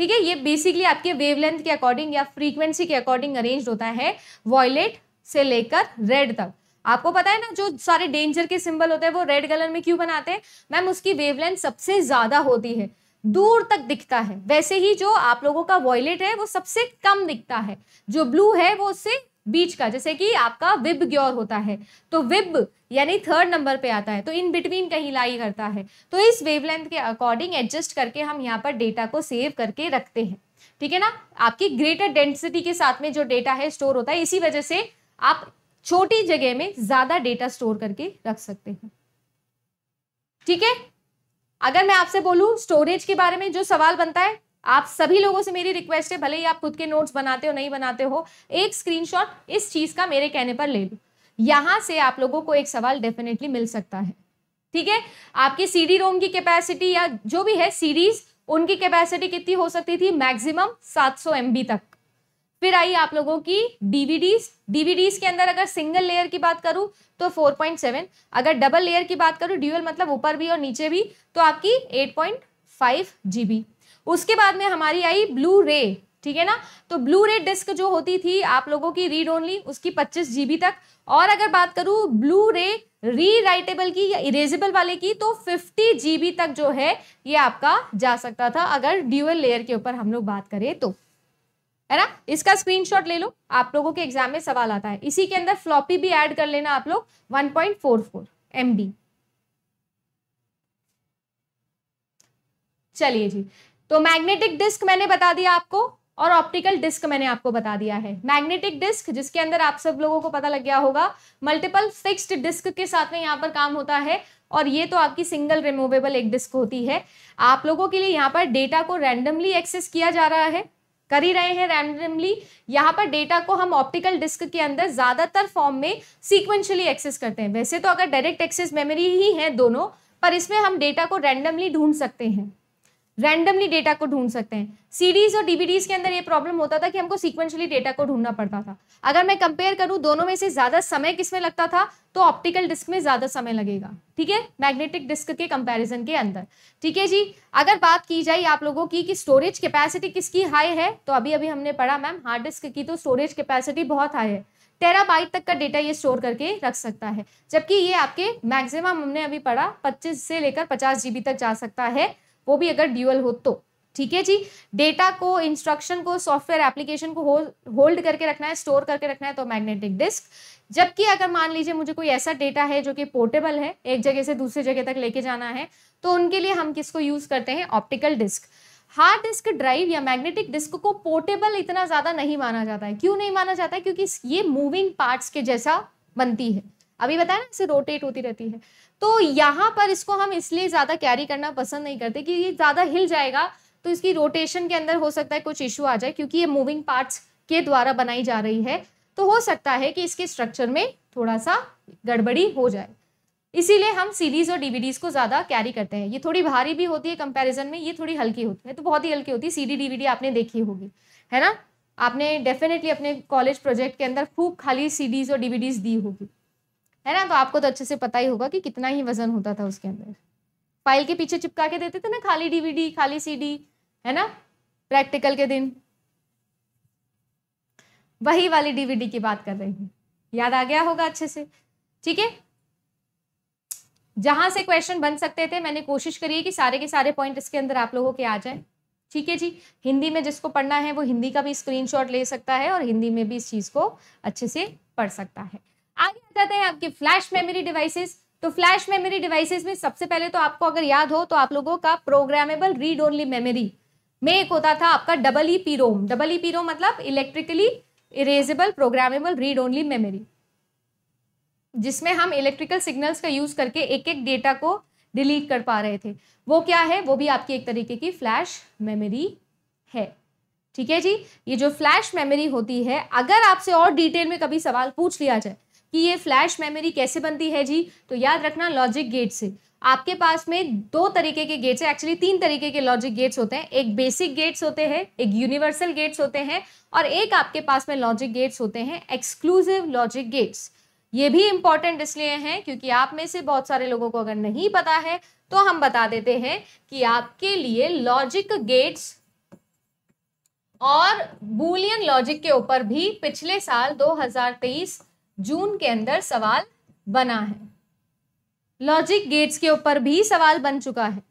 ठीक है ये बेसिकली आपके वेवलेंथ के अकॉर्डिंग या फ्रीक्वेंसी के अकॉर्डिंग अरेंज होता है वॉयलेट से लेकर रेड तक आपको पता है ना जो सारे डेंजर के सिंबल होते हैं वो रेड कलर में क्यों बनाते हैं मैम उसकी वेवलेंथ सबसे ज़्यादा होती है दूर तक दिखता है वैसे ही जो आप लोगों का वॉयलेट है वो सबसे कम दिखता है जो ब्लू है वो उससे बीच का जैसे कि आपका विब ग्योर होता है तो विब यानी थर्ड नंबर पे आता है तो इन बिटवीन कहीं लाई करता है तो इस वेवलेंथ के अकॉर्डिंग एडजस्ट करके हम यहाँ पर डेटा को सेव करके रखते हैं ठीक है ना आपकी ग्रेटर डेंसिटी के साथ में जो डेटा है स्टोर होता है इसी वजह से आप छोटी जगह में ज्यादा डेटा स्टोर करके रख सकते हैं ठीक है अगर मैं आपसे बोलूं स्टोरेज के बारे में जो सवाल बनता है आप सभी लोगों से मेरी रिक्वेस्ट है भले ही आप खुद के नोट्स बनाते हो नहीं बनाते हो एक स्क्रीनशॉट इस चीज का मेरे कहने पर ले लो यहां से आप लोगों को एक सवाल डेफिनेटली मिल सकता है ठीक है आपकी सीडी रोम की कैपेसिटी या जो भी है सीरीज उनकी कैपेसिटी कितनी हो सकती थी मैक्सिमम 700 सौ तक फिर आई आप लोगों की डीवीडीज डीवीडीज के अंदर अगर सिंगल लेयर की बात करूं तो 4.7 अगर डबल लेयर की बात करूं ड्यूअल मतलब ऊपर भी और नीचे भी तो आपकी 8.5 जीबी उसके बाद में हमारी आई ब्लू रे ठीक है ना तो ब्लू रे डिस्क जो होती थी आप लोगों की रीड ओनली उसकी पच्चीस जीबी तक और अगर बात करूं ब्लू रे री राइटेबल की या इरेजेबल वाले की तो फिफ्टी जीबी तक जो है ये आपका जा सकता था अगर ड्यूएल लेयर के ऊपर हम लोग बात करें तो है ना इसका स्क्रीनशॉट ले लो आप लोगों के एग्जाम में सवाल आता है इसी के अंदर फ्लॉपी भी ऐड कर लेना आप लोग 1.44 पॉइंट फोर चलिए जी तो मैग्नेटिक डिस्क मैंने बता दिया आपको और ऑप्टिकल डिस्क मैंने आपको बता दिया है मैग्नेटिक डिस्क जिसके अंदर आप सब लोगों को पता लग गया होगा मल्टीपल फिक्स्ड डिस्क के साथ में यहाँ पर काम होता है और ये तो आपकी सिंगल रिमूवेबल एक डिस्क होती है आप लोगों के लिए यहाँ पर डेटा को रैंडमली एक्सेस किया जा रहा है कर ही रहे हैं रैंडमली यहाँ पर डेटा को हम ऑप्टिकल डिस्क के अंदर ज़्यादातर फॉर्म में सीक्वेंशली एक्सेस करते हैं वैसे तो अगर डायरेक्ट एक्सेस मेमोरी ही है दोनों पर इसमें हम डेटा को रैंडमली ढूंढ सकते हैं रैंडमली डेटा को ढूंढ सकते हैं सीडीज और डीवीडीज के अंदर ये प्रॉब्लम होता था कि हमको सीक्वेंशली डेटा को ढूंढना पड़ता था अगर मैं कंपेयर करूं दोनों में से ज़्यादा समय किसमें लगता था तो ऑप्टिकल डिस्क में ज़्यादा समय लगेगा ठीक है मैग्नेटिक डिस्क के कंपैरिजन के अंदर ठीक है जी अगर बात की जाए आप लोगों की कि स्टोरेज कैपेसिटी किसकी हाई है तो अभी अभी हमने पढ़ा मैम हार्ड डिस्क की तो स्टोरेज कैपेसिटी बहुत हाई है टेराबाइट तक का डेटा ये स्टोर करके रख सकता है जबकि ये आपके मैक्सिमम हमने अभी पढ़ा पच्चीस से लेकर पचास जीबी तक जा सकता है वो भी अगर ड्यूअल हो तो ठीक है जी डेटा को इंस्ट्रक्शन को सॉफ्टवेयर एप्लीकेशन को होल्ड करके रखना है स्टोर करके रखना है तो मैग्नेटिक डिस्क जबकि अगर मान लीजिए मुझे कोई ऐसा डेटा है जो कि पोर्टेबल है एक जगह से दूसरी जगह तक लेके जाना है तो उनके लिए हम किसको यूज करते हैं optical disk hard disk drive या मैग्नेटिक डिस्क को पोर्टेबल इतना ज़्यादा नहीं माना जाता है क्यों नहीं माना जाता है क्योंकि ये मूविंग पार्ट्स के जैसा बनती है अभी बताया ना इसे रोटेट होती रहती है तो यहाँ पर इसको हम इसलिए ज़्यादा कैरी करना पसंद नहीं करते कि ये ज़्यादा हिल जाएगा तो इसकी रोटेशन के अंदर हो सकता है कुछ इश्यू आ जाए क्योंकि ये मूविंग पार्ट्स के द्वारा बनाई जा रही है तो हो सकता है कि इसके स्ट्रक्चर में थोड़ा सा गड़बड़ी हो जाए इसीलिए हम सीरीज और डीवीडीज को ज़्यादा कैरी करते हैं ये थोड़ी भारी भी होती है कंपैरिजन में ये थोड़ी हल्की होती है तो बहुत ही हल्की होती है सीडी डीवीडी आपने देखी होगी है ना आपने डेफिनेटली अपने कॉलेज प्रोजेक्ट के अंदर खूब खाली सीडीज और डीवीडीज दी होगी है ना तो आपको तो अच्छे से पता ही होगा कि कितना ही वजन होता था उसके अंदर फाइल के पीछे चिपका के देते थे ना खाली डीवीडी खाली सीडी है ना प्रैक्टिकल के दिन वही वाली डीवीडी की बात कर रही हूँ याद आ गया होगा अच्छे से ठीक है जहां से क्वेश्चन बन सकते थे मैंने कोशिश करी है कि सारे के सारे पॉइंट इसके अंदर आप लोगों के आ जाए ठीक है जी हिंदी में जिसको पढ़ना है वो हिंदी का भी स्क्रीनशॉट ले सकता है और हिंदी में भी इस चीज़ को अच्छे से पढ़ सकता है आगे आ जाते हैं आपके फ्लैश मेमोरी डिवाइसेस तो फ्लैश मेमोरी डिवाइसेस में सबसे पहले तो आपको अगर याद हो तो आप लोगों का प्रोग्रामेबल रीड ओनली मेमोरी में एक होता था आपका double E P ROM double E P ROM मतलब electrically erasable programmable read only memory जिसमें हम इलेक्ट्रिकल सिग्नल्स का यूज़ करके एक एक डेटा को डिलीट कर पा रहे थे वो क्या है वो भी आपकी एक तरीके की फ्लैश मेमोरी है ठीक है जी ये जो फ्लैश मेमोरी होती है अगर आपसे और डिटेल में कभी सवाल पूछ लिया जाए कि ये फ्लैश मेमोरी कैसे बनती है जी तो याद रखना लॉजिक गेट से आपके पास में दो तरीके के गेट्स हैं एक्चुअली तीन तरीके के लॉजिक गेट्स होते हैं एक बेसिक गेट्स होते हैं एक यूनिवर्सल गेट्स होते हैं और एक आपके पास में लॉजिक गेट्स होते हैं एक्सक्लूसिव लॉजिक गेट्स ये भी इम्पॉर्टेंट इसलिए हैं क्योंकि आप में से बहुत सारे लोगों को अगर नहीं पता है तो हम बता देते हैं कि आपके लिए लॉजिक गेट्स और बुलियन लॉजिक के ऊपर भी पिछले साल 2023 जून के अंदर सवाल बना है लॉजिक गेट्स के ऊपर भी सवाल बन चुका है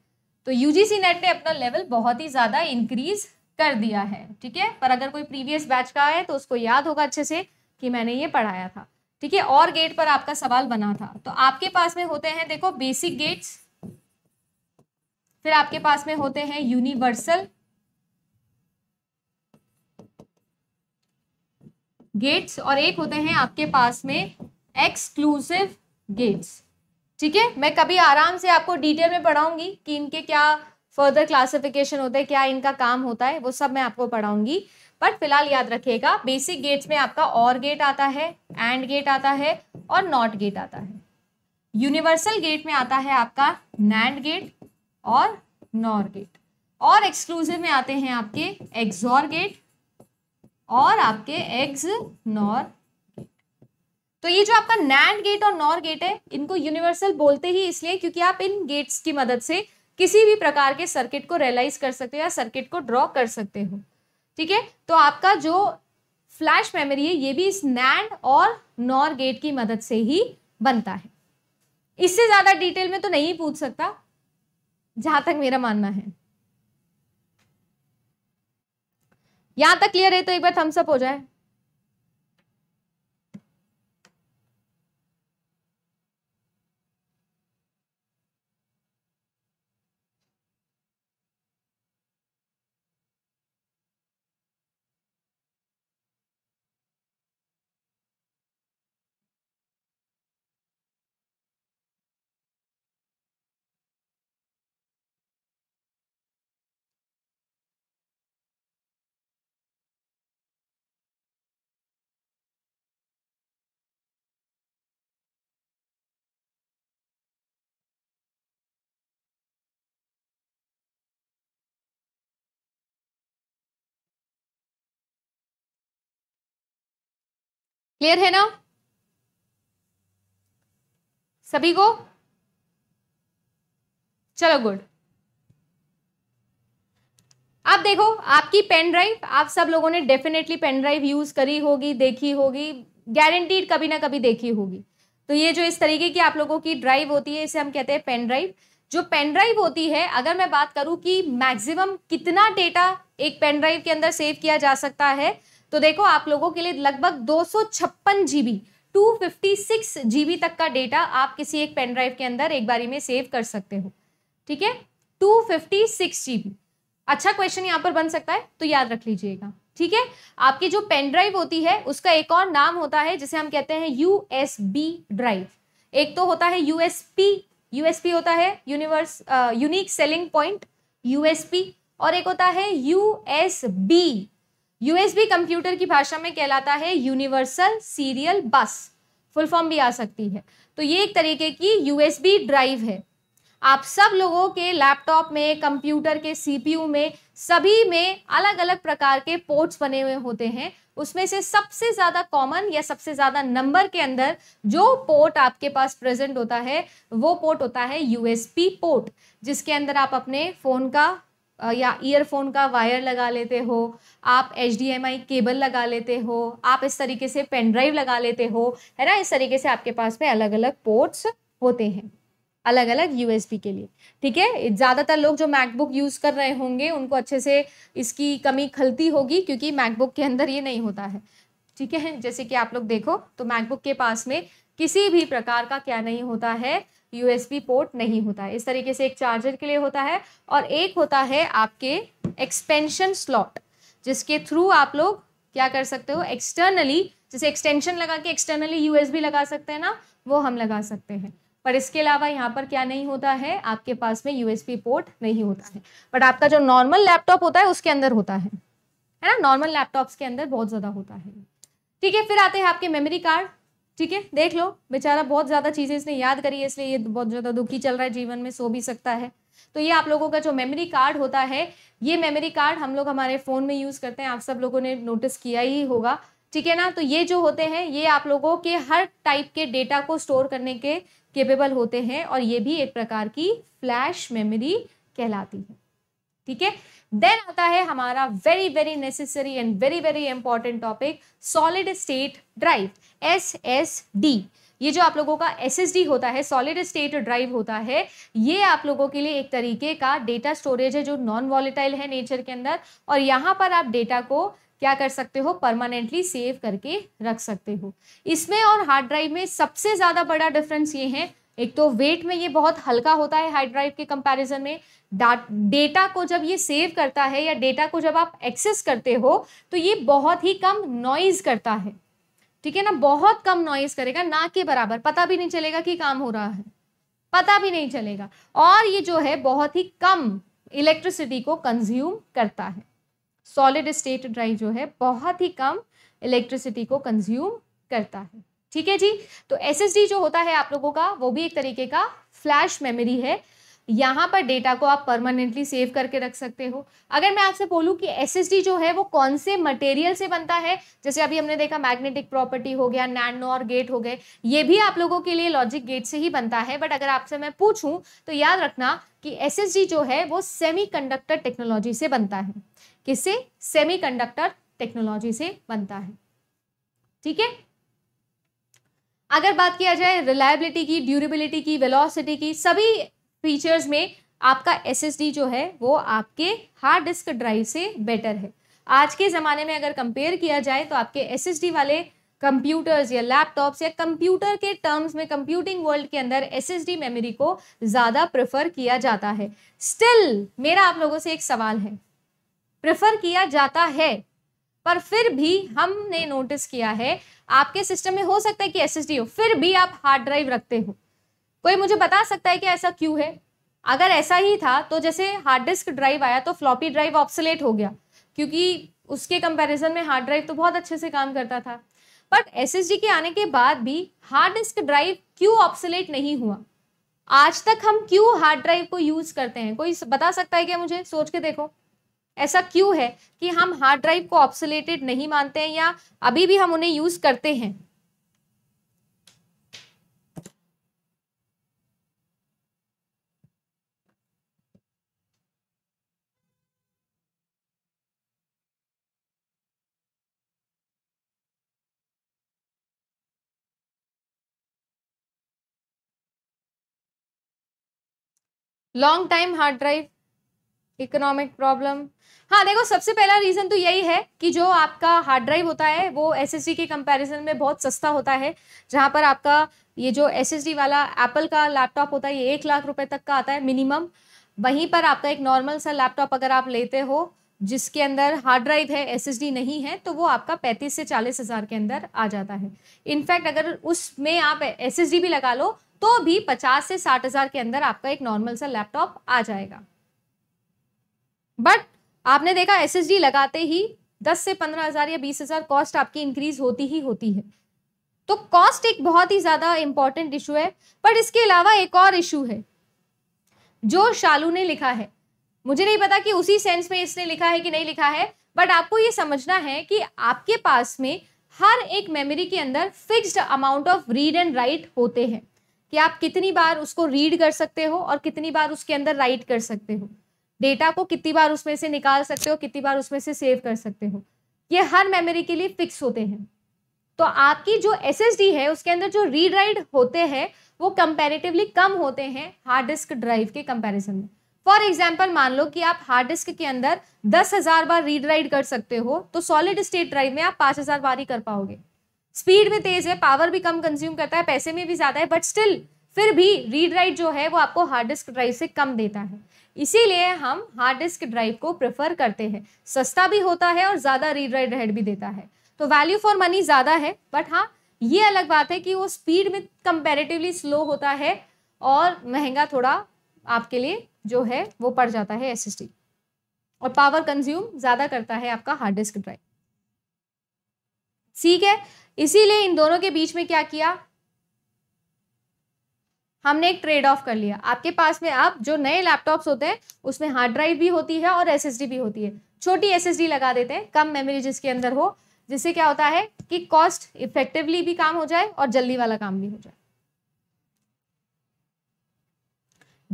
तो यूजीसी नेट ने अपना लेवल बहुत ही ज़्यादा इंक्रीज कर दिया है ठीक है पर अगर कोई प्रीवियस बैच का है तो उसको याद होगा अच्छे से कि मैंने ये पढ़ाया था ठीक है और गेट पर आपका सवाल बना था तो आपके पास में होते हैं देखो बेसिक गेट्स फिर आपके पास में होते हैं यूनिवर्सल गेट्स और एक होते हैं आपके पास में एक्सक्लूसिव गेट्स ठीक है मैं कभी आराम से आपको डिटेल में पढ़ाऊंगी कि इनके क्या फर्दर क्लासिफिकेशन होते हैं क्या इनका काम होता है वो सब मैं आपको पढ़ाऊंगी बट फिलहाल याद रखिएगा बेसिक गेट्स में आपका और गेट आता है एंड गेट आता है और नॉट गेट आता है यूनिवर्सल गेट में आता है आपका नैंड गेट और नॉर गेट और एक्सक्लूसिव में आते हैं आपके एग्जॉर गेट और आपके एग्ज नॉर गेट तो ये जो आपका नैंड गेट और नॉर गेट है इनको यूनिवर्सल बोलते ही इसलिए क्योंकि आप इन गेट्स की मदद से किसी भी प्रकार के सर्किट को रियलाइज कर सकते हो या सर्किट को ड्रॉ कर सकते हो ठीक है तो आपका जो फ्लैश मेमोरी है ये भी इस नैंड और नॉर गेट की मदद से ही बनता है इससे ज़्यादा डिटेल में तो नहीं पूछ सकता जहां तक मेरा मानना है यहां तक क्लियर है तो एक बार थम्सअप हो जाए क्लियर है ना सभी को चलो गुड आप देखो आपकी पेन ड्राइव आप सब लोगों ने डेफिनेटली पेन ड्राइव यूज करी होगी देखी होगी गारंटीड कभी ना कभी देखी होगी तो ये जो इस तरीके की आप लोगों की ड्राइव होती है इसे हम कहते हैं पेन ड्राइव जो पेन ड्राइव होती है अगर मैं बात करूं कि मैक्सिमम कितना डेटा एक पेन ड्राइव के अंदर सेव किया जा सकता है तो देखो आप लोगों के लिए लगभग दो सौ छप्पन जीबी 256 जीबी तक का डेटा आप किसी एक पेन ड्राइव के अंदर एक बारी में सेव कर सकते हो ठीक है 256 जीबी अच्छा क्वेश्चन यहाँ पर बन सकता है तो याद रख लीजिएगा ठीक है आपकी जो पेन ड्राइव होती है उसका एक और नाम होता है जिसे हम कहते हैं यू ड्राइव एक तो होता है यूएसपी यूएसपी होता है universe unique selling point USP और एक होता है यूएसबी यूएसबी कंप्यूटर की भाषा में कहलाता है universal serial bus full form भी आ सकती है तो ये एक तरीके की यूएसबी ड्राइव है आप सब लोगों के लैपटॉप में कंप्यूटर के सीपीयू में सभी में अलग अलग प्रकार के पोर्ट्स बने हुए होते हैं उसमें से सबसे ज़्यादा कॉमन या सबसे ज़्यादा नंबर के अंदर जो पोर्ट आपके पास प्रेजेंट होता है वो पोर्ट होता है यूएसपी पोर्ट जिसके अंदर आप अपने फ़ोन का या ईयरफोन का वायर लगा लेते हो आप एच केबल लगा लेते हो आप इस तरीके से पेन ड्राइव लगा लेते हो है ना इस तरीके से आपके पास में अलग अलग पोर्ट्स होते हैं अलग अलग यू के लिए ठीक है ज़्यादातर लोग जो मैकबुक यूज़ कर रहे होंगे उनको अच्छे से इसकी कमी खलती होगी क्योंकि मैकबुक के अंदर ये नहीं होता है ठीक है जैसे कि आप लोग देखो तो मैकबुक के पास में किसी भी प्रकार का क्या नहीं होता है यूएसबी पोर्ट नहीं होता है इस तरीके से एक चार्जर के लिए होता है और एक होता है आपके एक्सपेंशन स्लॉट जिसके थ्रू आप लोग क्या कर सकते हो एक्सटर्नली जैसे एक्सटेंशन लगा के एक्सटर्नली यूएसबी लगा सकते हैं ना वो हम लगा सकते हैं पर इसके अलावा यहाँ पर क्या नहीं होता है आपके पास में यूएसबी पोर्ट नहीं होता है बट आपका जो नॉर्मल लैपटॉप होता है उसके अंदर होता है है ना नॉर्मल लैपटॉप्स के अंदर बहुत ज़्यादा होता है ठीक है फिर आते हैं आपके मेमोरी कार्ड ठीक है देख लो बेचारा बहुत ज़्यादा चीज़ें इसने याद करी है इसलिए ये बहुत ज़्यादा दुखी चल रहा है जीवन में सो भी सकता है तो ये आप लोगों का जो मेमोरी कार्ड होता है ये मेमोरी कार्ड हम लोग हमारे फ़ोन में यूज़ करते हैं आप सब लोगों ने नोटिस किया ही होगा ठीक है ना तो ये जो होते हैं ये आप लोगों के हर टाइप के डेटा को स्टोर करने के केपेबल होते हैं और ये भी एक प्रकार की फ्लैश मेमोरी कहलाती है ठीक है देन आता है हमारा very very necessary and very very important topic solid state drive S S D ये जो आप लोगों का एस एस डी होता है सॉलिड स्टेट ड्राइव होता है ये आप लोगों के लिए एक तरीके का डेटा स्टोरेज है जो नॉन वॉलेटाइल है नेचर के अंदर और यहाँ पर आप डेटा को क्या कर सकते हो परमानेंटली सेव करके रख सकते हो इसमें और हार्ड ड्राइव में सबसे ज़्यादा बड़ा डिफरेंस ये है एक तो वेट में ये बहुत हल्का होता है हार्ड ड्राइव के कंपैरिजन में डेटा को जब ये सेव करता है या डेटा को जब आप एक्सेस करते हो तो ये बहुत ही कम नॉइज करता है ठीक है ना बहुत कम नॉइज करेगा ना के बराबर पता भी नहीं चलेगा कि काम हो रहा है पता भी नहीं चलेगा और ये जो है बहुत ही कम इलेक्ट्रिसिटी को कंज्यूम करता है सॉलिड स्टेट ड्राइव जो है बहुत ही कम इलेक्ट्रिसिटी को कंज्यूम करता है ठीक है जी तो एस जो होता है आप लोगों का वो भी एक तरीके का फ्लैश मेमोरी है यहाँ पर डेटा को आप परमानेंटली सेव करके रख सकते हो अगर मैं आपसे बोलूँ कि एस जो है वो कौन से मटेरियल से बनता है जैसे अभी हमने देखा मैग्नेटिक प्रॉपर्टी हो गया नैनो और गेट हो गए ये भी आप लोगों के लिए लॉजिक गेट से ही बनता है बट अगर आपसे मैं पूछूँ तो याद रखना कि एस जो है वो सेमी टेक्नोलॉजी से बनता है किससे सेमी टेक्नोलॉजी से बनता है ठीक है अगर बात किया जाए रिलायबिलिटी की ड्यूरेबिलिटी की वेलोसिटी की सभी फीचर्स में आपका एस जो है वो आपके हार्ड डिस्क ड्राइव से बेटर है आज के ज़माने में अगर कंपेयर किया जाए तो आपके एस वाले कंप्यूटर्स या लैपटॉप्स या कंप्यूटर के टर्म्स में कंप्यूटिंग वर्ल्ड के अंदर एस मेमोरी को ज़्यादा प्रेफर किया जाता है स्टिल मेरा आप लोगों से एक सवाल है प्रेफर किया जाता है पर फिर भी हमने नोटिस किया है आपके सिस्टम में हो सकता है कि एस हो फिर भी आप हार्ड ड्राइव रखते हो कोई मुझे बता सकता है कि ऐसा क्यों है अगर ऐसा ही था तो जैसे हार्ड डिस्क ड्राइव आया तो फ्लॉपी ड्राइव ऑप्सलेट हो गया क्योंकि उसके कंपैरिजन में हार्ड ड्राइव तो बहुत अच्छे से काम करता था बट एस के आने के बाद भी हार्ड डिस्क ड्राइव क्यों ऑप्सलेट नहीं हुआ आज तक हम क्यों हार्ड ड्राइव को यूज़ करते हैं कोई बता सकता है क्या मुझे सोच के देखो ऐसा क्यों है कि हम हार्ड ड्राइव को ऑप्सलेटेड नहीं मानते हैं या अभी भी हम उन्हें यूज़ करते हैं long time hard drive economic problem हाँ देखो सबसे पहला रीज़न तो यही है कि जो आपका हार्ड ड्राइव होता है वो एस एस के कंपैरिजन में बहुत सस्ता होता है जहाँ पर आपका ये जो एस एस डी वाला एप्पल का लैपटॉप होता है ये एक लाख रुपए तक का आता है मिनिमम वहीं पर आपका एक नॉर्मल सा लैपटॉप अगर आप लेते हो जिसके अंदर हार्ड ड्राइव है एस नहीं है तो वो आपका पैंतीस से चालीस हज़ार के अंदर आ जाता है इनफैक्ट अगर उसमें आप एस भी लगा लो तो भी पचास से साठ हजार के अंदर आपका एक नॉर्मल सा लैपटॉप आ जाएगा बट आपने देखा एस लगाते ही दस से पंद्रह हजार या बीस हजार कॉस्ट आपकी इंक्रीज होती ही होती है तो कॉस्ट एक बहुत ही ज़्यादा इंपॉर्टेंट इशू है बट इसके अलावा एक और इशू है जो शालू ने लिखा है मुझे नहीं पता कि उसी सेंस में इसने लिखा है कि नहीं लिखा है बट आपको ये समझना है कि आपके पास में हर एक मेमोरी के अंदर fixed amount of read and write होते हैं कि आप कितनी बार उसको रीड कर सकते हो और कितनी बार उसके अंदर राइट कर सकते हो डेटा को कितनी बार उसमें से निकाल सकते हो कितनी बार उसमें से सेव कर सकते हो ये हर मेमोरी के लिए फिक्स होते हैं तो आपकी जो एस है उसके अंदर जो रीड राइट होते हैं वो कंपेरेटिवली कम होते हैं हार्ड डिस्क ड्राइव के कंपेरिजन में फॉर एग्जाम्पल मान लो कि आप हार्ड डिस्क के अंदर दस हजार बार रीड राइट कर सकते हो तो सॉलिड स्टेट ड्राइव में आप पाँच हजार बार ही कर पाओगे स्पीड में तेज है पावर भी कम कंज्यूम करता है पैसे में भी ज़्यादा है बट स्टिल फिर भी रीड राइट जो है वो आपको हार्ड डिस्क ड्राइव से कम देता है इसीलिए हम हार्ड डिस्क ड्राइव को प्रेफर करते हैं सस्ता भी होता है और ज़्यादा रीड राइट हेड भी देता है तो वैल्यू फॉर मनी ज़्यादा है बट हाँ ये अलग बात है कि वो स्पीड में कंपेरेटिवली स्लो होता है और महंगा थोड़ा आपके लिए जो है वो पड़ जाता है एस और पावर कंज्यूम ज़्यादा करता है आपका हार्ड डिस्क ड्राइव ठीक है इसीलिए इन दोनों के बीच में क्या किया हमने एक ट्रेड ऑफ कर लिया आपके पास में आप जो नए लैपटॉप्स होते हैं उसमें हार्ड ड्राइव भी होती है और एसएसडी भी होती है छोटी एसएसडी लगा देते हैं कम मेमोरी जिसके अंदर हो जिससे क्या होता है कि कॉस्ट इफेक्टिवली भी काम हो जाए और जल्दी वाला काम भी हो जाए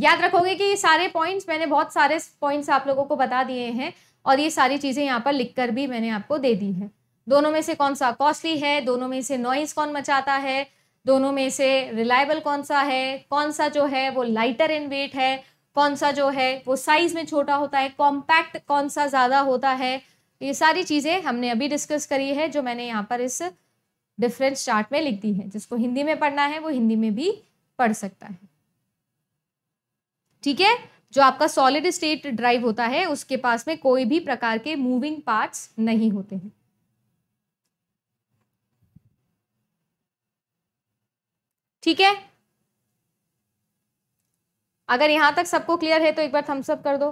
याद रखोगे कि ये सारे पॉइंट्स मैंने बहुत सारे पॉइंट्स आप लोगों को बता दिए हैं और ये सारी चीज़ें यहाँ पर लिख भी मैंने आपको दे दी है दोनों में से कौन सा कॉस्टली है दोनों में से नॉइज कौन मचाता है दोनों में से रिलायबल कौन सा है कौन सा जो है वो लाइटर इन वेट है कौन सा जो है वो साइज में छोटा होता है कॉम्पैक्ट कौन सा ज़्यादा होता है ये सारी चीज़ें हमने अभी डिस्कस करी है जो मैंने यहाँ पर इस डिफरेंस चार्ट में लिख दी है जिसको हिंदी में पढ़ना है वो हिंदी में भी पढ़ सकता है ठीक है जो आपका सॉलिड स्टेट ड्राइव होता है उसके पास में कोई भी प्रकार के मूविंग पार्ट्स नहीं होते हैं ठीक है अगर यहां तक सबको क्लियर है तो एक बार थम्सअप कर दो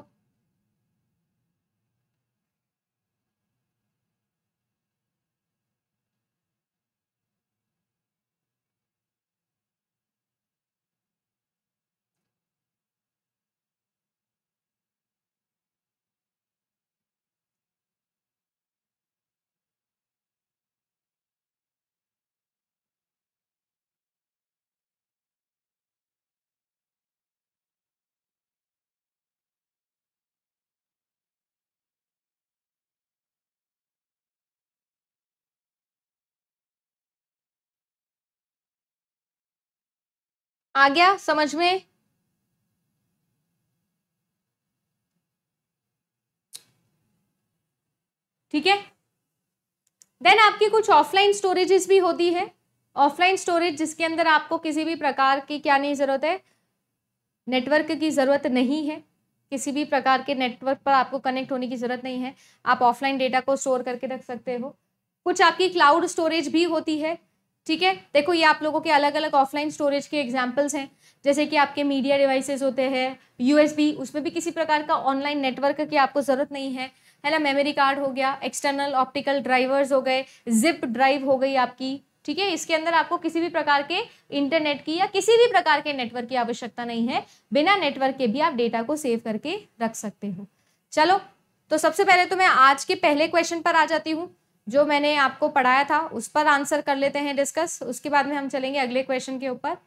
आ गया समझ में ठीक है देन आपकी कुछ ऑफलाइन स्टोरेजेस भी होती है ऑफलाइन स्टोरेज जिसके अंदर आपको किसी भी प्रकार की क्या नहीं ज़रूरत है नेटवर्क की ज़रूरत नहीं है किसी भी प्रकार के नेटवर्क पर आपको कनेक्ट होने की ज़रूरत नहीं है आप ऑफलाइन डेटा को स्टोर करके रख सकते हो कुछ आपकी क्लाउड स्टोरेज भी होती है ठीक है देखो ये आप लोगों के अलग अलग ऑफलाइन स्टोरेज के एग्जाम्पल्स हैं जैसे कि आपके मीडिया डिवाइसेस होते हैं यूएसबी उसमें भी किसी प्रकार का ऑनलाइन नेटवर्क की आपको ज़रूरत नहीं है है ना मेमोरी कार्ड हो गया एक्सटर्नल ऑप्टिकल ड्राइवर्स हो गए जिप ड्राइव हो गई आपकी ठीक है इसके अंदर आपको किसी भी प्रकार के इंटरनेट की या किसी भी प्रकार के नेटवर्क की आवश्यकता नहीं है बिना नेटवर्क के भी आप डेटा को सेव करके रख सकते हो चलो तो सबसे पहले तो मैं आज के पहले क्वेश्चन पर आ जाती हूँ जो मैंने आपको पढ़ाया था उस पर आंसर कर लेते हैं डिस्कस उसके बाद में हम चलेंगे अगले क्वेश्चन के ऊपर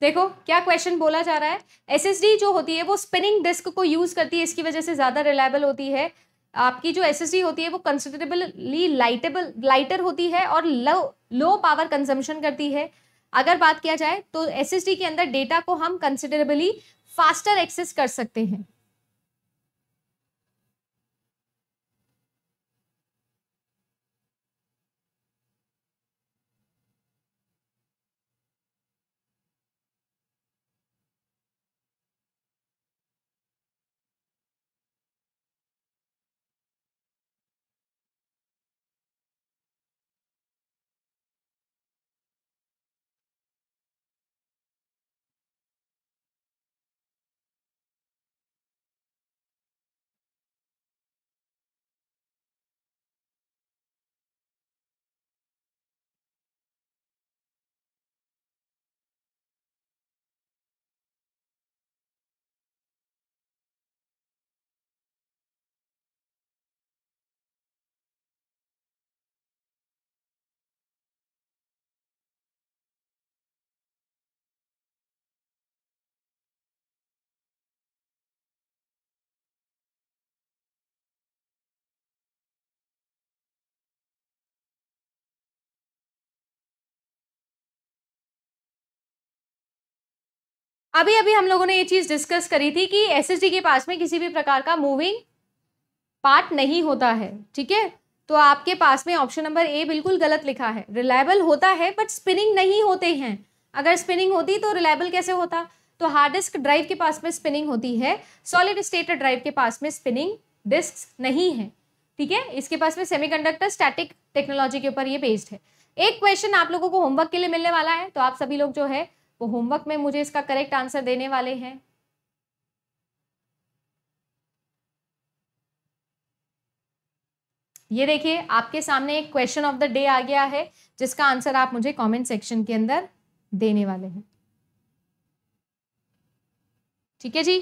देखो क्या क्वेश्चन बोला जा रहा है एसएसडी जो होती है वो स्पिनिंग डिस्क को यूज़ करती है इसकी वजह से ज़्यादा रिलायबल होती है आपकी जो एसएसडी होती है वो कंसिडरेबली लाइटेबल लाइटर होती है और लो लो पावर कंजम्पशन करती है अगर बात किया जाए तो एसएसडी के अंदर डेटा को हम कंसिडरेबली फास्टर एक्सेस कर सकते हैं अभी अभी हम लोगों ने ये चीज़ डिस्कस करी थी कि एस के पास में किसी भी प्रकार का मूविंग पार्ट नहीं होता है ठीक है तो आपके पास में ऑप्शन नंबर ए बिल्कुल गलत लिखा है रिलायबल होता है बट स्पिनिंग नहीं होते हैं अगर स्पिनिंग होती तो रिलायबल कैसे होता तो हार्ड डिस्क ड्राइव के पास में स्पिनिंग होती है सॉलिड स्टेट ड्राइव के पास में स्पिनिंग डिस्क नहीं है ठीक है इसके पास में सेमीकंडक्टर स्टैटिक टेक्नोलॉजी के ऊपर ये बेस्ड है एक क्वेश्चन आप लोगों को होमवर्क के लिए मिलने वाला है तो आप सभी लोग जो है वो होमवर्क में मुझे इसका करेक्ट आंसर देने वाले हैं ये देखिए आपके सामने एक क्वेश्चन ऑफ द डे आ गया है जिसका आंसर आप मुझे कमेंट सेक्शन के अंदर देने वाले हैं ठीक है जी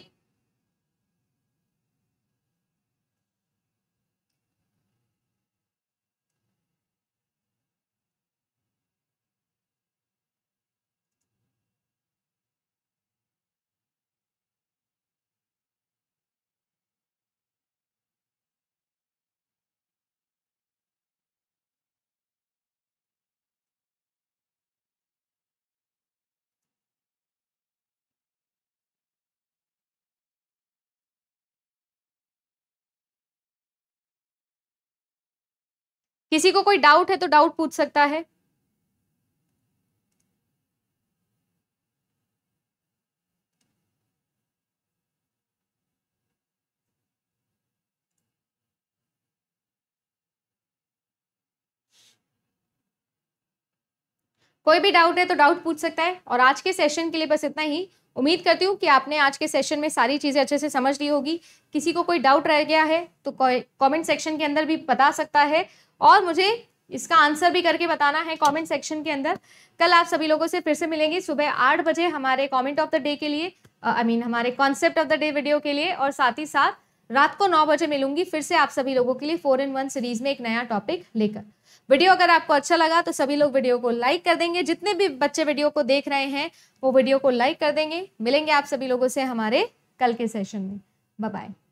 किसी को कोई डाउट है तो डाउट पूछ सकता है कोई भी डाउट है तो डाउट पूछ सकता है और आज के सेशन के लिए बस इतना ही उम्मीद करती हूँ कि आपने आज के सेशन में सारी चीज़ें अच्छे से समझ ली होगी किसी को कोई डाउट रह गया है तो कमेंट सेक्शन के अंदर भी बता सकता है और मुझे इसका आंसर भी करके बताना है कमेंट सेक्शन के अंदर कल आप सभी लोगों से फिर से मिलेंगे सुबह आठ बजे हमारे कमेंट ऑफ द डे के लिए आई मीन हमारे concept of the day video के लिए और साथ ही साथ रात को नौ बजे मिलूंगी फिर से आप सभी लोगों के लिए फोर इन वन सीरीज में एक नया टॉपिक लेकर वीडियो अगर आपको अच्छा लगा तो सभी लोग वीडियो को लाइक कर देंगे जितने भी बच्चे वीडियो को देख रहे हैं वो वीडियो को लाइक कर देंगे मिलेंगे आप सभी लोगों से हमारे कल के सेशन में बाय